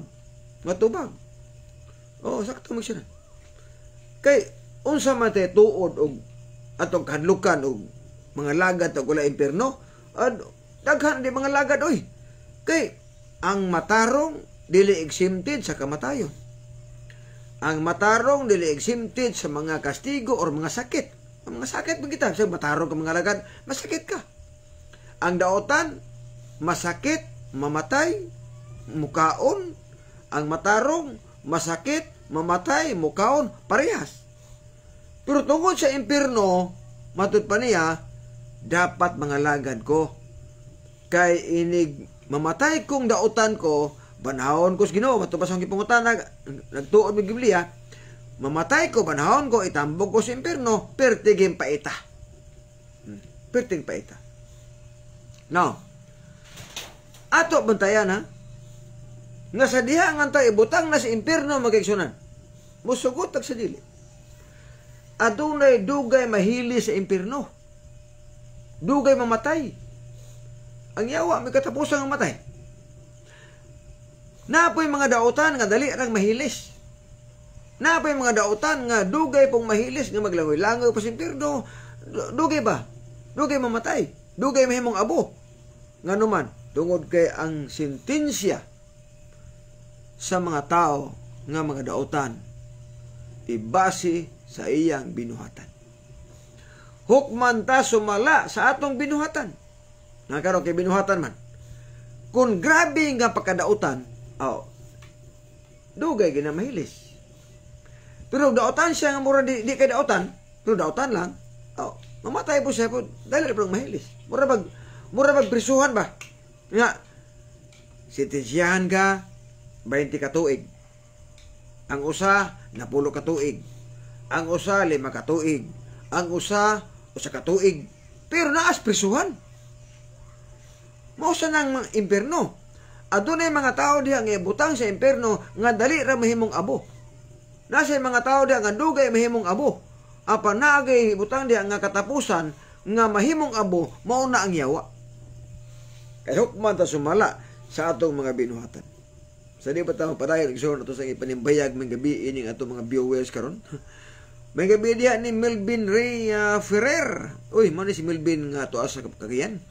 Matubang. Oo, sakto mo siya Kay, unsa man tayo tuod og atong kanlukan og mga lagat og wala impirno, ad, daghan di mga lagat, oy. Kay, ang matarong, dili exempted sa kamatayon ang matarong dili exempted sa mga kastigo or mga sakit. Ang mga sakit man kita, sa matarong ka mga alagad, masakit ka. Ang daotan, masakit, mamatay, mukaon. Ang matarong, masakit, mamatay, mukaon, parehas. Pero tungod sa impirno, matod pa niya, dapat mga lagad ko. Kay inig mamatay kong daotan ko, banahon ko sa Ginoo matubas ang gipangutanag nagtuod mi Biblia mamatay ko banahon ko itambog ko sa impierno pertigim pa ita hmm, pertig pa ita now ato bantayan ha nga sa diha nga ta ibutang na sa impierno magigsunan musugot tag sa dili adunay dugay mahili sa impierno dugay mamatay ang yawa may katapusan ang matay na Napoy mga dautan nga dali rang mahilis. Na Napoy mga dautan nga dugay pong mahilis nga maglangoy-langoy pa sa impirno. Dugay ba? Dugay mamatay. Dugay mahimong abo. Nga naman, tungod kay ang sentensya sa mga tao nga mga dautan ibase sa iyang binuhatan. Hukman ta sumala sa atong binuhatan. Nakaroon kay binuhatan man. Kung grabe nga pagkadautan, Oh. Dugay gina mahilis. Pero daotan siya nga mura di, di kay daotan, pero daotan lang. Oh, mamatay po siya po dahil lang mahilis. Mura bag mura bag prisuhan ba? Nga sitensyahan ka 20 ka tuig. Ang usa napulo ka tuig. Ang usa lima ka tuig. Ang usa usa ka tuig. Pero naas prisuhan. Mao sa nang imperno adunay mga tao diha nga butang sa impierno nga dali ra mahimong abo. Nasa mga tao diha nga dugay mahimong abo. Apan naagay butang diha nga katapusan nga mahimong abo mao na ang yawa. Kay hukman ta sumala sa atong mga binuhatan. Sa di ba ta mapadayon igsoon ato sa ipanimbayag mga gabi ining atong mga viewers karon? May gabi diha ni Melvin Ray uh, Ferrer. Uy, mo ni si Melvin nga tuas sa kagayan.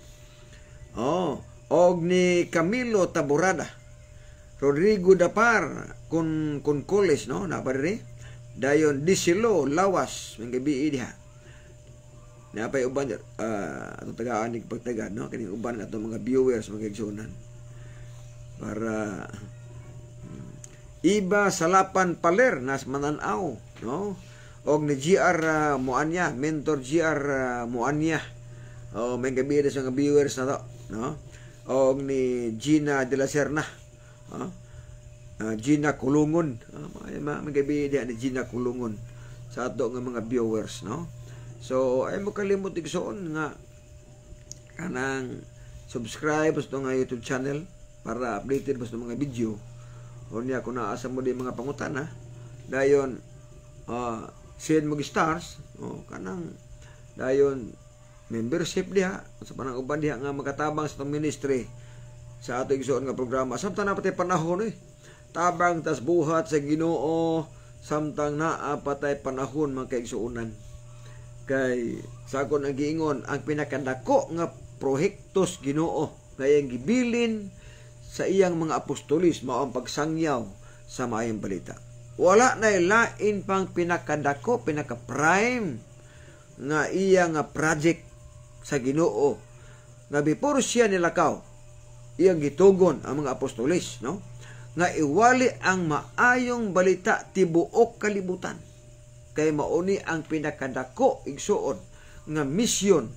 Oh, og ni Camilo Taborada Rodrigo Dapar kun kun Concoles no na pare dayon Disilo Lawas ng gabi e diha na pay uban uh, ah, atong tagaan ni pagtaga no kini uban ato mga viewers mga igsunan para mm, iba salapan paler nas mananaw no og ni GR uh, ah, Moanya mentor GR uh, ah, Moanya oh may gabi e sa mga viewers na to no og ni Gina de la Serna. Uh, Gina Kulungon. Uh, ah, mga diha ni Gina Kulungon sa ato nga mga viewers, no? So, ay mo kalimot igsoon nga kanang subscribe sa nga YouTube channel para updated sa mga video. O niya kung naasa mo di mga pangutan, ha? Dayon, uh, send mo stars, o kanang, dayon, membership diha sa panang uban diha nga makatabang sa itong ministry sa ato igsoon nga programa samtang na patay panahon eh tabang tas buhat sa Ginoo samtang na patay panahon man kay igsuonan kay sakon ang giingon ang pinakadako nga prohektos Ginoo ngayang gibilin sa iyang mga apostolis mao ang pagsangyaw sa maayong balita wala na lain pang pinakadako pinaka prime nga iya nga project sa Ginoo nga before siya nilakaw iyang gitugon ang mga apostolis no nga iwali ang maayong balita tibuok kalibutan kay mauni ang pinakadako igsuon nga misyon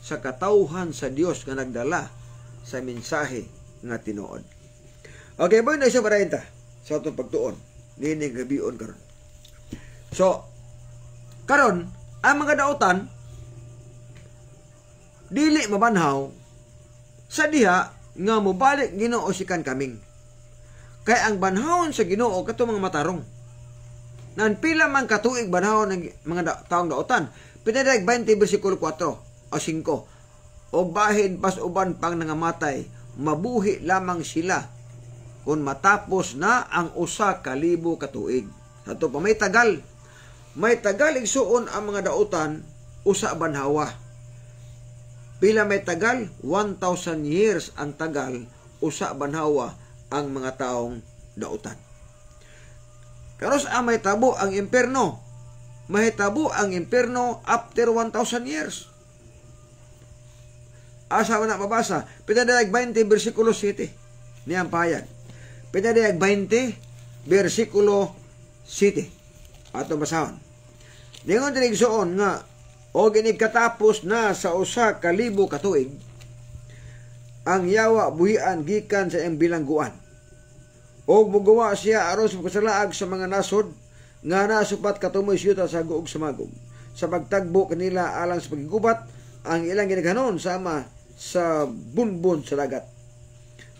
sa katauhan sa Dios nga nagdala sa mensahe nga tinuod okay boy na isa barayta sa atong pagtuon nining gabion karon so karon ang mga dautan dili mabanhaw sa diha nga mobalik Ginoo sikan kaming. Kay ang banhawon sa Ginoo kato mga matarong. Nan pila man katuig banhawon ng mga da- taong daotan. Pinadayag 20 bersikulo 4 o 5. O bahin pas uban pang nangamatay, mabuhi lamang sila kung matapos na ang usa ka libo katuig. Ato pa may tagal. May tagal igsuon ang mga dautan usa banhawa Pila may tagal? 1,000 years ang tagal usa banhawa ang mga taong dautan. Pero sa ah, may tabo ang impyerno. Mahitabo ang impyerno after 1,000 years. Asa na babasa? Pinadayag 20, versikulo 7. Niyang payag. Pinadayag 20, versikulo 7. Ato basahon. Ningon tinigsoon nga o ginikatapos na sa usa kalibo libo ka tuig ang yawa buhian gikan sa iyang bilangguan o mugawa siya aron sa kasalaag sa mga nasod nga nasupat katumoy siyuta sa guog sa magog sa pagtagbo kanila alang sa pagigubat ang ilang ginaghanon sama sa bunbon sa lagat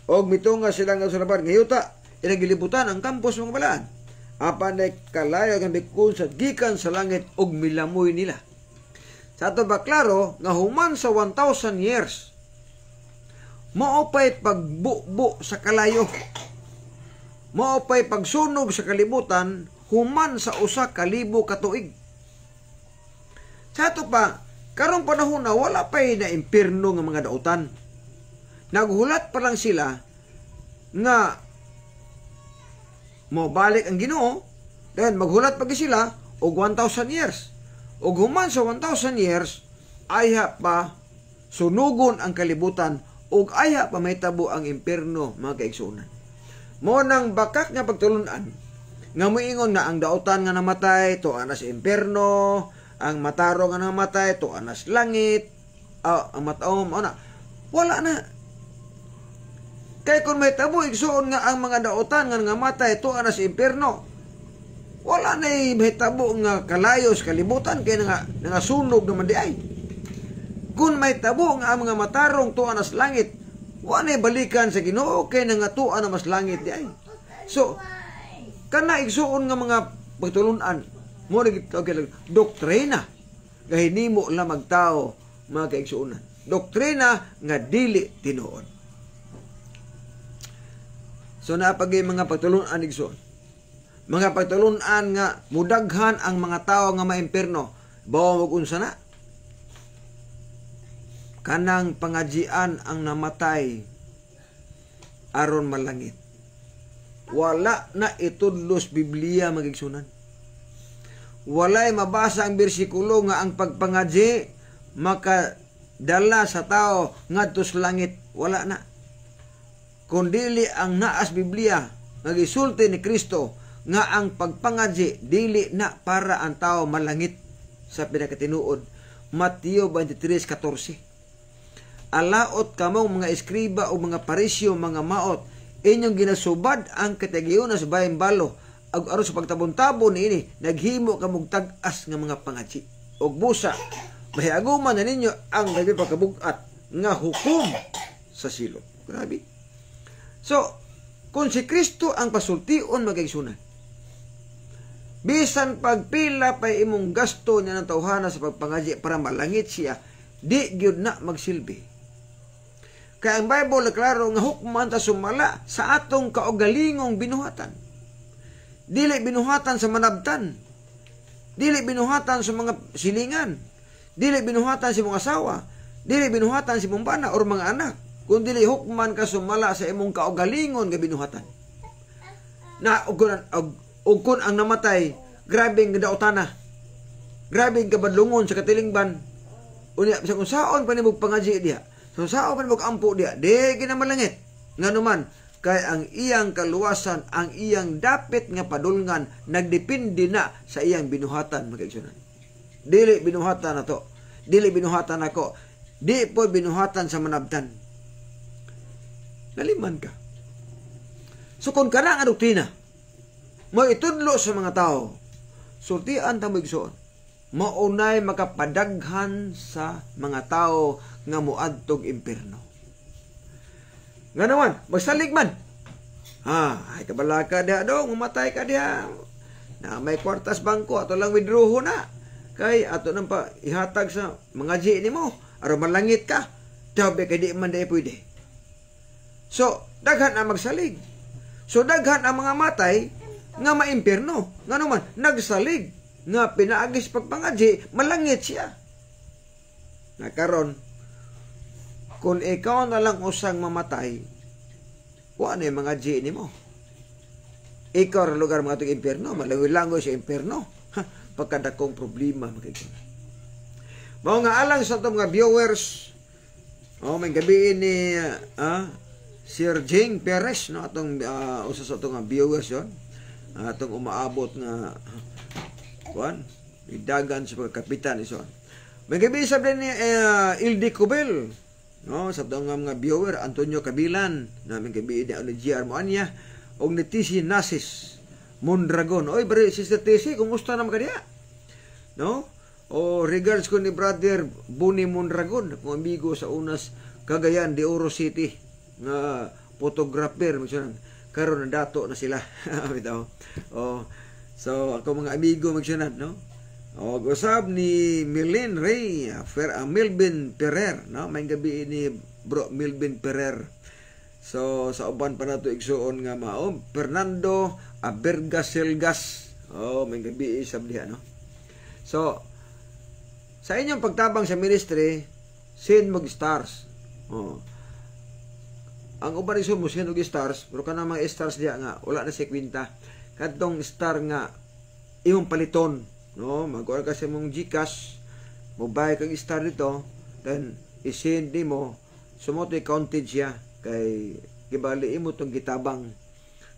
o mitunga sila nga sa labar ngayuta ilang gilibutan ang kampos mga balaan apan ay kalayo ang bikun sa gikan sa langit og milamoy nila sa ato ba klaro, nga human sa 1,000 years, pay pagbubo sa kalayo, pay pagsunog sa kalibutan, human sa usa ka kalibo katuig. Sa ato pa, karong panahon na wala pa na impierno nga mga dautan. Naghulat pa lang sila nga mo balik ang Ginoo, then maghulat pa sila og 1,000 years ug human sa 1000 years ayha pa sunugon ang kalibutan ug ayha pa mahitabo ang impierno mga kaigsuonan. Mao nang bakak nga pagtulunan nga moingon na ang daotan nga namatay to anas impierno, ang mataro nga namatay to anas langit, uh, ang mataom ana. Wala na kay kung mahitabo igsuon nga ang mga daotan nga namatay to anas impierno, wala na eh, mahitabo nga kalayo sa kalibutan kay nga nangasunog naman di ay. kun may tabo nga ang mga matarong tuan as langit, wala na eh balikan sa Ginoo kay nga tuan na mas langit diay So, kana igsuon nga mga pagtulunan, mo na okay, doktrina hinimo la magtao mga kaigsuunan. Doktrina nga dili tinuod. So napagay mga pagtulunan igsuon mga pagtulunan nga mudaghan ang mga tao nga maimperno bawa wag unsa na kanang pangajian ang namatay aron malangit wala na itudlos Biblia magigsunan walay mabasa ang bersikulo nga ang pagpangaji makadala sa tao ngadto sa langit wala na kundili ang naas Biblia nagisulti ni Kristo nga ang pagpangadji dili na para ang tao malangit sa pinakatinuod Mateo 23:14 Alaot kamong mga eskriba o mga parisyo mga maot inyong ginasubad ang kategyon sa bayan balo ag aron sa pagtabon-tabon niini naghimo kamog tagas as nga mga pangadji og busa mahiaguman na ninyo ang gabi pagkabugat nga hukom sa silot grabe so kung si Kristo ang pasultion magaigsunan bisan pagpila pa imong gasto niya ng tawhana sa pagpangaji para malangit siya di gyud na magsilbi kay ang Bible klaro nga hukman ta sumala sa atong kaugalingong binuhatan dili binuhatan sa manabtan dili binuhatan sa mga silingan dili binuhatan sa mga asawa dili binuhatan sa imong bana or mga anak kun dili hukman ka sumala sa imong kaugalingon nga binuhatan na og, og ug kun ang namatay grabe ang gadaotana grabe ang kabadlungon sa katilingban unya bisag kung saon pa nimo pangaji diha so saon pa nimo ampo diha di ginamalangit man kay ang iyang kaluwasan ang iyang dapit nga padulngan nagdepende na sa iyang binuhatan magkaigsunan dili binuhatan nato dili binuhatan ako di po binuhatan sa manabtan naliman ka so kung kana nga doktrina mo itudlo sa mga tao. Sultian ta mo Maunay makapadaghan sa mga tao nga muadtog impierno. Nga naman, magsalig man. Ha, ay kabala ka diha do mamatay ka diha. Na may kwartas bangko, ato lang withdrawho na. Kay ato nang pa ihatag sa mga ji nimo, aron malangit ka. Dabe kay di man dai pwede. So, daghan ang magsalig. So daghan ang mga matay nga maimpirno. Nga naman, nagsalig nga pinaagis pagpangadji, malangit siya. Nakaron, kung ikaw na lang usang mamatay, kung ano yung mga ji ni mo? Ikaw ang lugar mga itong impirno, malangoy-langoy sa impirno. Pagkadakong problema, makikita. Mao nga alang sa itong mga viewers, oh, may gabi ni uh, Sir Jing Perez, no, atong uh, usa sa itong mga viewers yon atong umaabot nga kuan idagan sa mga kapitan ison may gabi sa ni uh, eh, Ildi Kubel no sa nga mga viewer Antonio Kabilan na may gabi ni ano GR Moanya og ni TC Nasis Mondragon oy bre sister TC kumusta naman kaniya no o regards ko ni brother Buni Mondragon kung amigo sa unas Cagayan de Oro City nga photographer magsunan karon dato na sila bitaw oh. oh so ako mga amigo magsunod no o oh, usab ni Milin Ray Fer, uh, Milvin Perer no may gabi ni bro Milvin Perer so sa uban pa nato igsuon nga mao Fernando Abergaselgas oh may gabi sab diha no so sa inyong pagtabang sa ministry sin mag stars oh ang operasyon mo sinog stars pero kana mga stars diya nga wala na si kwinta kadtong star nga imong paliton no magkuha ka sa imong Gcash mo buy kang star dito then isend mo sumuti counted siya kay gibali imo tong gitabang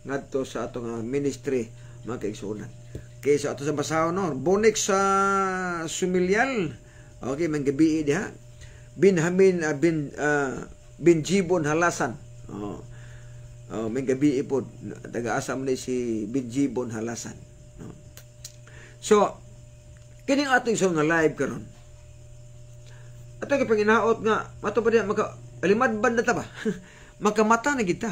ngadto sa ato nga ah, ministry mga kaigsunan kay sa ato sa basaw no bonik sa sumilyal okay man gabi diha binhamin uh, bin uh, binjibon halasan Oh. Oh, may gabi ipod. Taga-asam ni si Benjibon Halasan. No? So, kining ating song na live karon. Ato kay panginaot nga mato pa diya maka alimadban banda ta ba? Makamata na kita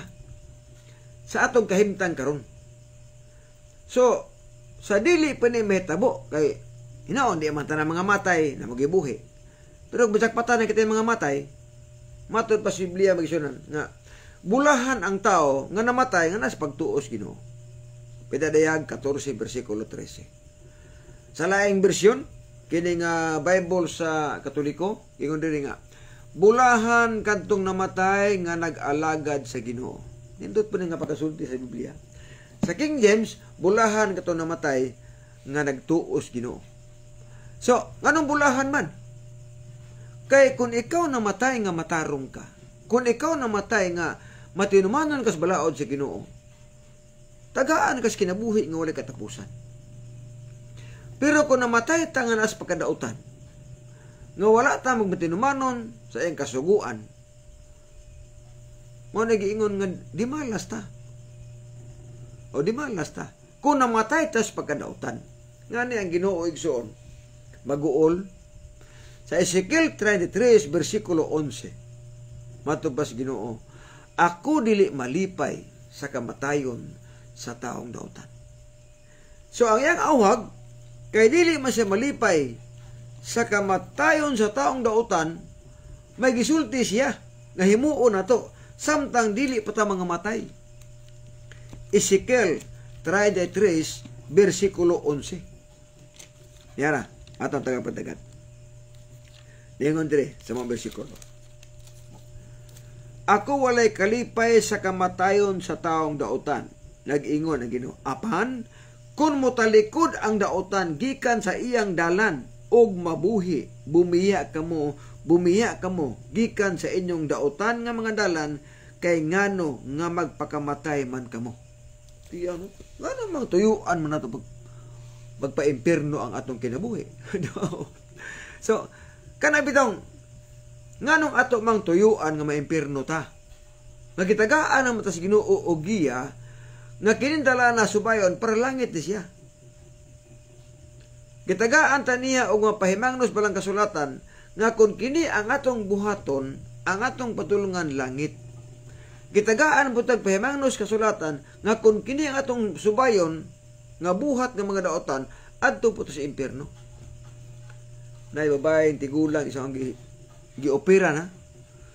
sa atong kahimtang karon. So, sa dili pa ni metabo kay hinaon di man tanang mga matay na magibuhi. Pero bisag pata na kita yung mga matay, matod posiblya magisunan nga bulahan ang tao nga namatay nga nas pagtuos Ginoo. Pidadayag 14 bersikulo 13. Sa laing bersyon kini nga Bible sa Katoliko ingon diri nga bulahan kantong namatay nga nag-alagad sa Ginoo. Nindot pa nga pagkasulti sa Biblia. Sa King James, bulahan kadtong namatay nga nagtuos Ginoo. So, nganong bulahan man? Kay kung ikaw namatay nga matarong ka, kung ikaw namatay nga matinumanon kas balaod sa Ginoo. Tagaan kas kinabuhi nga walay katapusan. Pero kung namatay tangan as pagkadautan, nga wala ta magmatinumanon sa iyang kasuguan, mo nagiingon nga di malas ta. O di malas ta. Kung namatay tas pagkadautan, nga ni ang Ginoo igsoon, maguol sa Ezekiel 33 versikulo 11. Matubas Ginoo, ako dili malipay sa kamatayon sa taong dautan. So ang iyang awag, kay dili man siya malipay sa kamatayon sa taong dautan may gisulti siya nga himuon nato samtang dili pa ta mga matay. Ezekiel 33 bersikulo 11. Yara, atong tagapadagat. Ningon dire sa mga bersikulo. Ako walay kalipay sa kamatayon sa taong dautan. Nag-ingon ang Ginoo. Apan kun motalikod ang dautan gikan sa iyang dalan og mabuhi, bumiya kamo, bumiya kamo gikan sa inyong dautan nga mga dalan kay ngano nga magpakamatay man kamo. Iyan, ngano mang tuyuan man ato pag magpaimpirno ang atong kinabuhi. no. so, kanabitong nganong ato mang tuyuan nga maimpirno ta nagitagaan ang mata si Ginoo og giya nga kinindala na subayon para langit ni siya Gitagaan ta niya og pahimangnos balang kasulatan nga kun kini ang atong buhaton, ang atong patulungan langit. Gitagaan po pahimangnos kasulatan nga kun kini ang atong subayon nga buhat ng mga daotan adto po sa impierno. Nay babaeng tigulang isang Gioperan ha.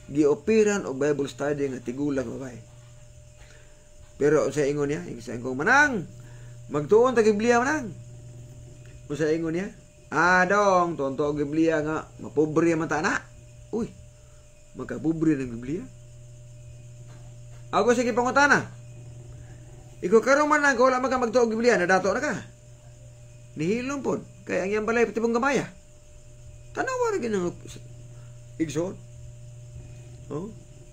Gioperan og Bible study nga tigulang babay. Pero sa ingon niya, sa ingon manang magtuon ta Biblia manang. Usa ingon niya, adong ah, tuon to Biblia nga mapobre man ta na. Uy, makapobre ng Biblia. Ako sige pangutana. Ikaw karo man lang wala maka magtuog Biblia na dato na ka. Nihilom pod kay ang iyang balay patibong gamaya. Tanawa ra gyud Exhort. Oh?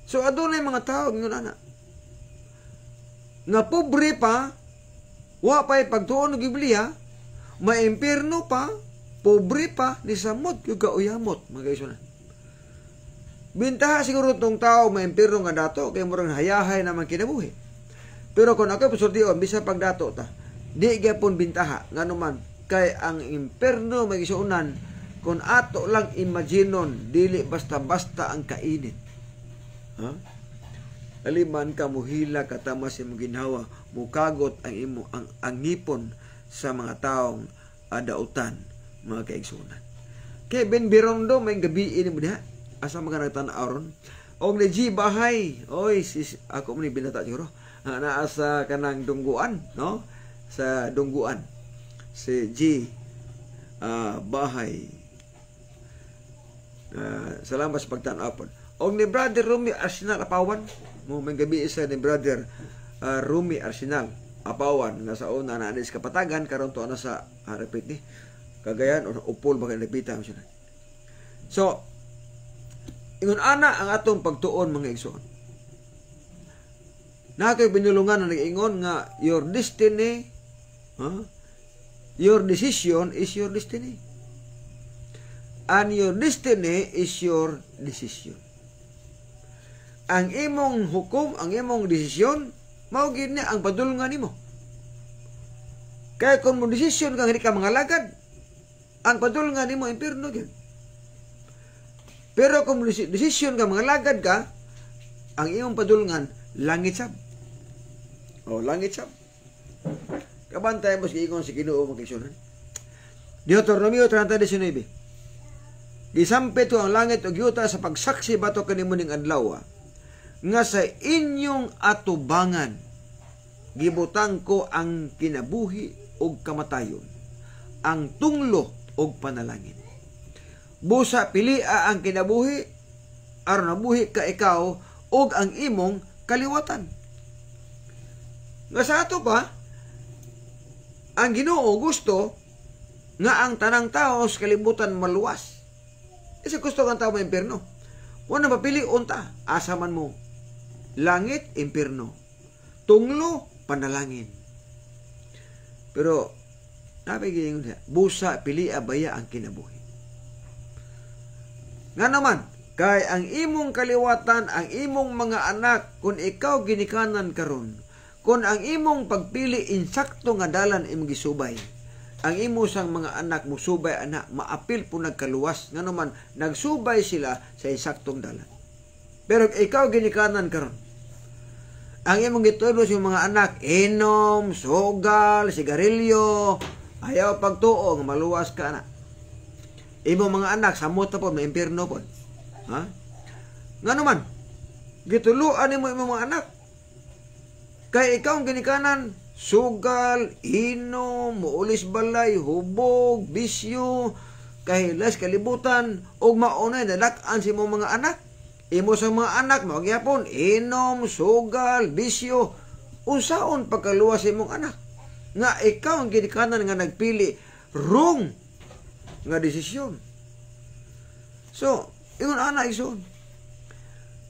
So, adunay mga tao, yun na na pobre pa, wa pa'y pagtuon ng Biblia, maimpirno pa, pobre pa, ni samot, yung uyamot, mga isuna. Bintaha siguro tong tao, maimpirno nga dato, kay murang hayahay naman kinabuhi. Pero kung ako pasurdiyon, bisa pagdato ta, di gapon bintaha, nganuman kay ang imperno magisuunan, kung ato lang imaginon, dili basta-basta ang kainit. Ha? Aliman ka muhila katamas imong ginhawa, mukagot ang imo ang, angipon sa mga taong adautan, mga kaigsunan. Kay Ben Birondo may gabi ini mo diha. Asa mga nagtanaw ron? Og ni G bahay. Oy, si ako mo ni binata siguro. Naa sa kanang dungguan, no? Sa dungguan. Si G uh, bahay Uh, salamat sa pagtanapon. Og ni Brother Rumi Arsenal Apawan, mo may gabi isa ni Brother uh, Rumi Arsenal Apawan nga sa una na anis kapatagan karon to ana sa uh, repeat ni Kagayan o Upol mga napitan sila. So ingon ana ang atong pagtuon mga igsoon. Na kay binulungan na nag-ingon nga your destiny huh? your decision is your destiny and your destiny is your decision. Ang imong hukom, ang imong desisyon, mao gid ni ang padulungan nimo. Kaya kung mo desisyon kang hindi ka mangalagad, ang padulungan nimo impirno gyud. Pero kung desisyon ka mangalagad ka, ang imong padulungan langit sab. O langit sab. Kabantay mo sa ingon si Ginoo mga Deuteronomio 30:19. Gisampit ko ang langit ug yuta sa pagsaksi bato kanimo ning adlaw ah. nga sa inyong atubangan gibutang ko ang kinabuhi ug kamatayon ang tunglo ug panalangin busa pilia ang kinabuhi aron nabuhi ka ikaw ug ang imong kaliwatan nga sa ato pa ang Ginoo gusto nga ang tanang tao sa kalibutan maluwas kasi gusto kang tao impirno. Wala mapili, unta. Asa man mo. Langit, impirno. Tunglo, panalangin. Pero, napigilin ko busa, pili, abaya ang kinabuhi. Nga naman, kay ang imong kaliwatan, ang imong mga anak, kung ikaw ginikanan karon, kung ang imong pagpili insakto nga dalan imong gisubay, ang imo sang mga anak mo subay ana maapil po nagkaluwas nga naman nagsubay sila sa insaktong dalan pero ikaw ginikanan karon ang imong gitulo sa mga anak inom sugal sigarilyo ayaw pagtuo nga maluwas ka na imo mga anak samot po may impierno po ha nga naman gituluan nimo imong mga anak kay ikaw ang ginikanan sugal, inom, muulis balay, hubog, bisyo, kahilas, kalibutan, ug maunay dadak-an si mo mga anak. Imo sa mga anak mao inom, sugal, bisyo. Unsaon pagkaluwas sa imong anak? Nga ikaw ang ginikanan nga nagpili wrong nga desisyon. So, ingon ana igsoon.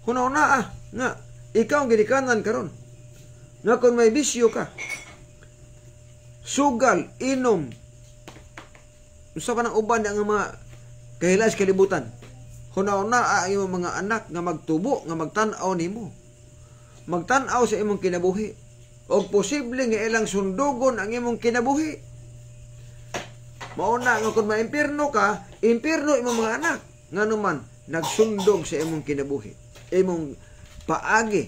Hunaw na ah, nga ikaw ang ginikanan karon. Nga kung may bisyo ka, sugal, inom. Usa pa ng uban nga mga kahilas kalibutan. Hunaw na ang imong mga anak nga magtubo nga magtan-aw nimo. Magtan-aw sa imong kinabuhi og posible nga ilang sundugon ang imong kinabuhi. Mao na nga kun maimpirno ka, impirno imong mga anak Nga nganuman nagsundog sa imong kinabuhi. Imong paagi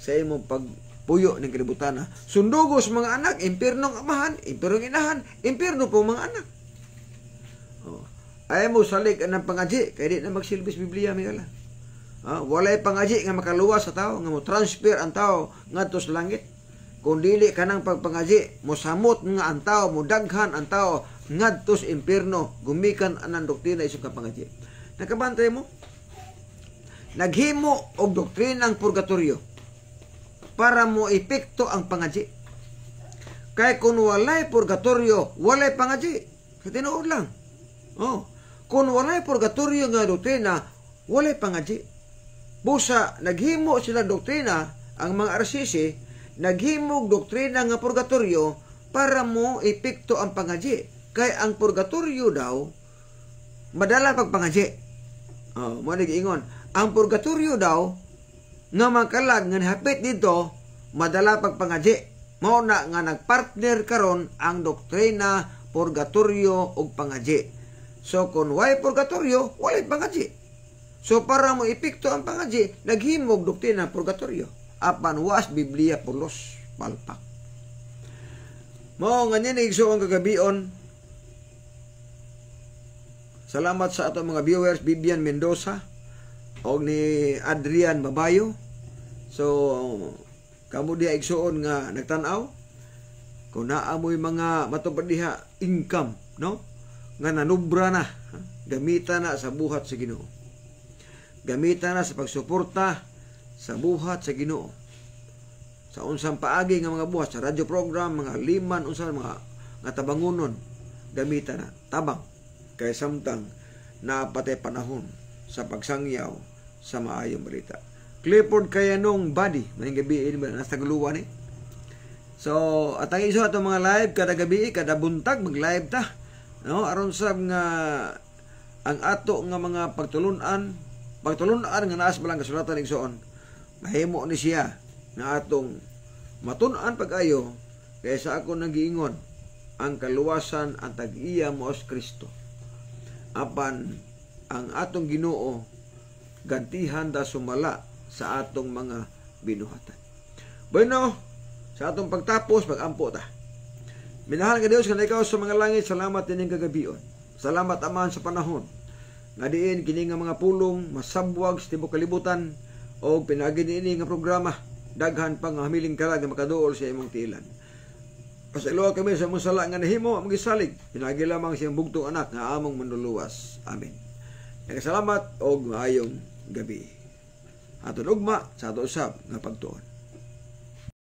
sa imong pag puyo ng kalibutan. Sundugo mga anak, impyerno ang amahan, impyerno ang inahan, impyerno po mga anak. Oh. Ay mo salig ang pangaji, kaya di na magsilbis Biblia, may kala. Ah, walay pangaji nga makaluwas sa tao, nga mo transfer ang tao ngadto sa langit. Kung dili ka ng pagpangaji, mo samot nga ang tao, mo daghan ang tao ngadto sa impyerno, gumikan ang doktrina isang kapangaji. Nakabantay mo? Naghimo og doktrinang purgatorio para mo epekto ang pangaji. Kay kung walay purgatorio, walay pangaji. Katinood lang. Oh. Kung walay purgatorio nga doktrina, walay pangaji. Busa, naghimo sila doktrina, ang mga arsisi, naghimog doktrina nga purgatorio para mo epekto ang pangaji. Kay ang purgatorio daw, madala pag pangaji. Oh, mo ingon. Ang purgatorio daw, nga mangkalag nga hapit dito madala pagpangaji mao na nga nagpartner karon ang doktrina purgatorio ug pangaji so kun why purgatorio walay pangaji so para mo epekto ang pangaji naghimog doktrina purgatorio apan was biblia pulos palpak mao nga ni igsoon kagabion Salamat sa ato mga viewers, Bibian Mendoza, og ni Adrian Babayo. So kamo diha igsuon nga nagtanaw aw kung naa mo'y mga matupad income no nga nanubra na gamita na sa buhat sa Ginoo gamita na sa pagsuporta sa buhat sa Ginoo sa unsang paagi nga mga buhat sa radio program mga liman unsang mga nga tabangunon gamita na tabang kay samtang na patay panahon sa pagsangyaw sa maayong balita. Clifford Kayanong Body, may gabi ini eh, ba nasa guluwa ni. So, at ang iso atong mga live kada gabi, kada buntag mag-live ta. No, aron sab nga ang ato nga mga pagtulunan, pagtulunan nga naas balang kasulatan ng soon. Mahimo ni siya na atong matunan pag-ayo kaysa ako nagiingon ang kaluwasan ang tag-iya mo Kristo. Apan ang atong Ginoo gantihan da sumala sa atong mga binuhatan. Bueno, sa atong pagtapos, magampo ta. Minahal ka Dios kanay ikaw sa mga langit, salamat ining kagabion. Salamat aman sa panahon. Nga diin kini nga mga pulong masabwag sa tibok kalibutan o pinagi niini nga programa daghan pang hamiling karag nga sa imong tilan. Pasailuwa kami sa mong sala nga nahimo magisalig. Pinagi lamang siyang bugtong anak nga among manluluwas. Amen. Nagkasalamat og maayong gabi. Aton ugma sa ato usab nga pagtuon.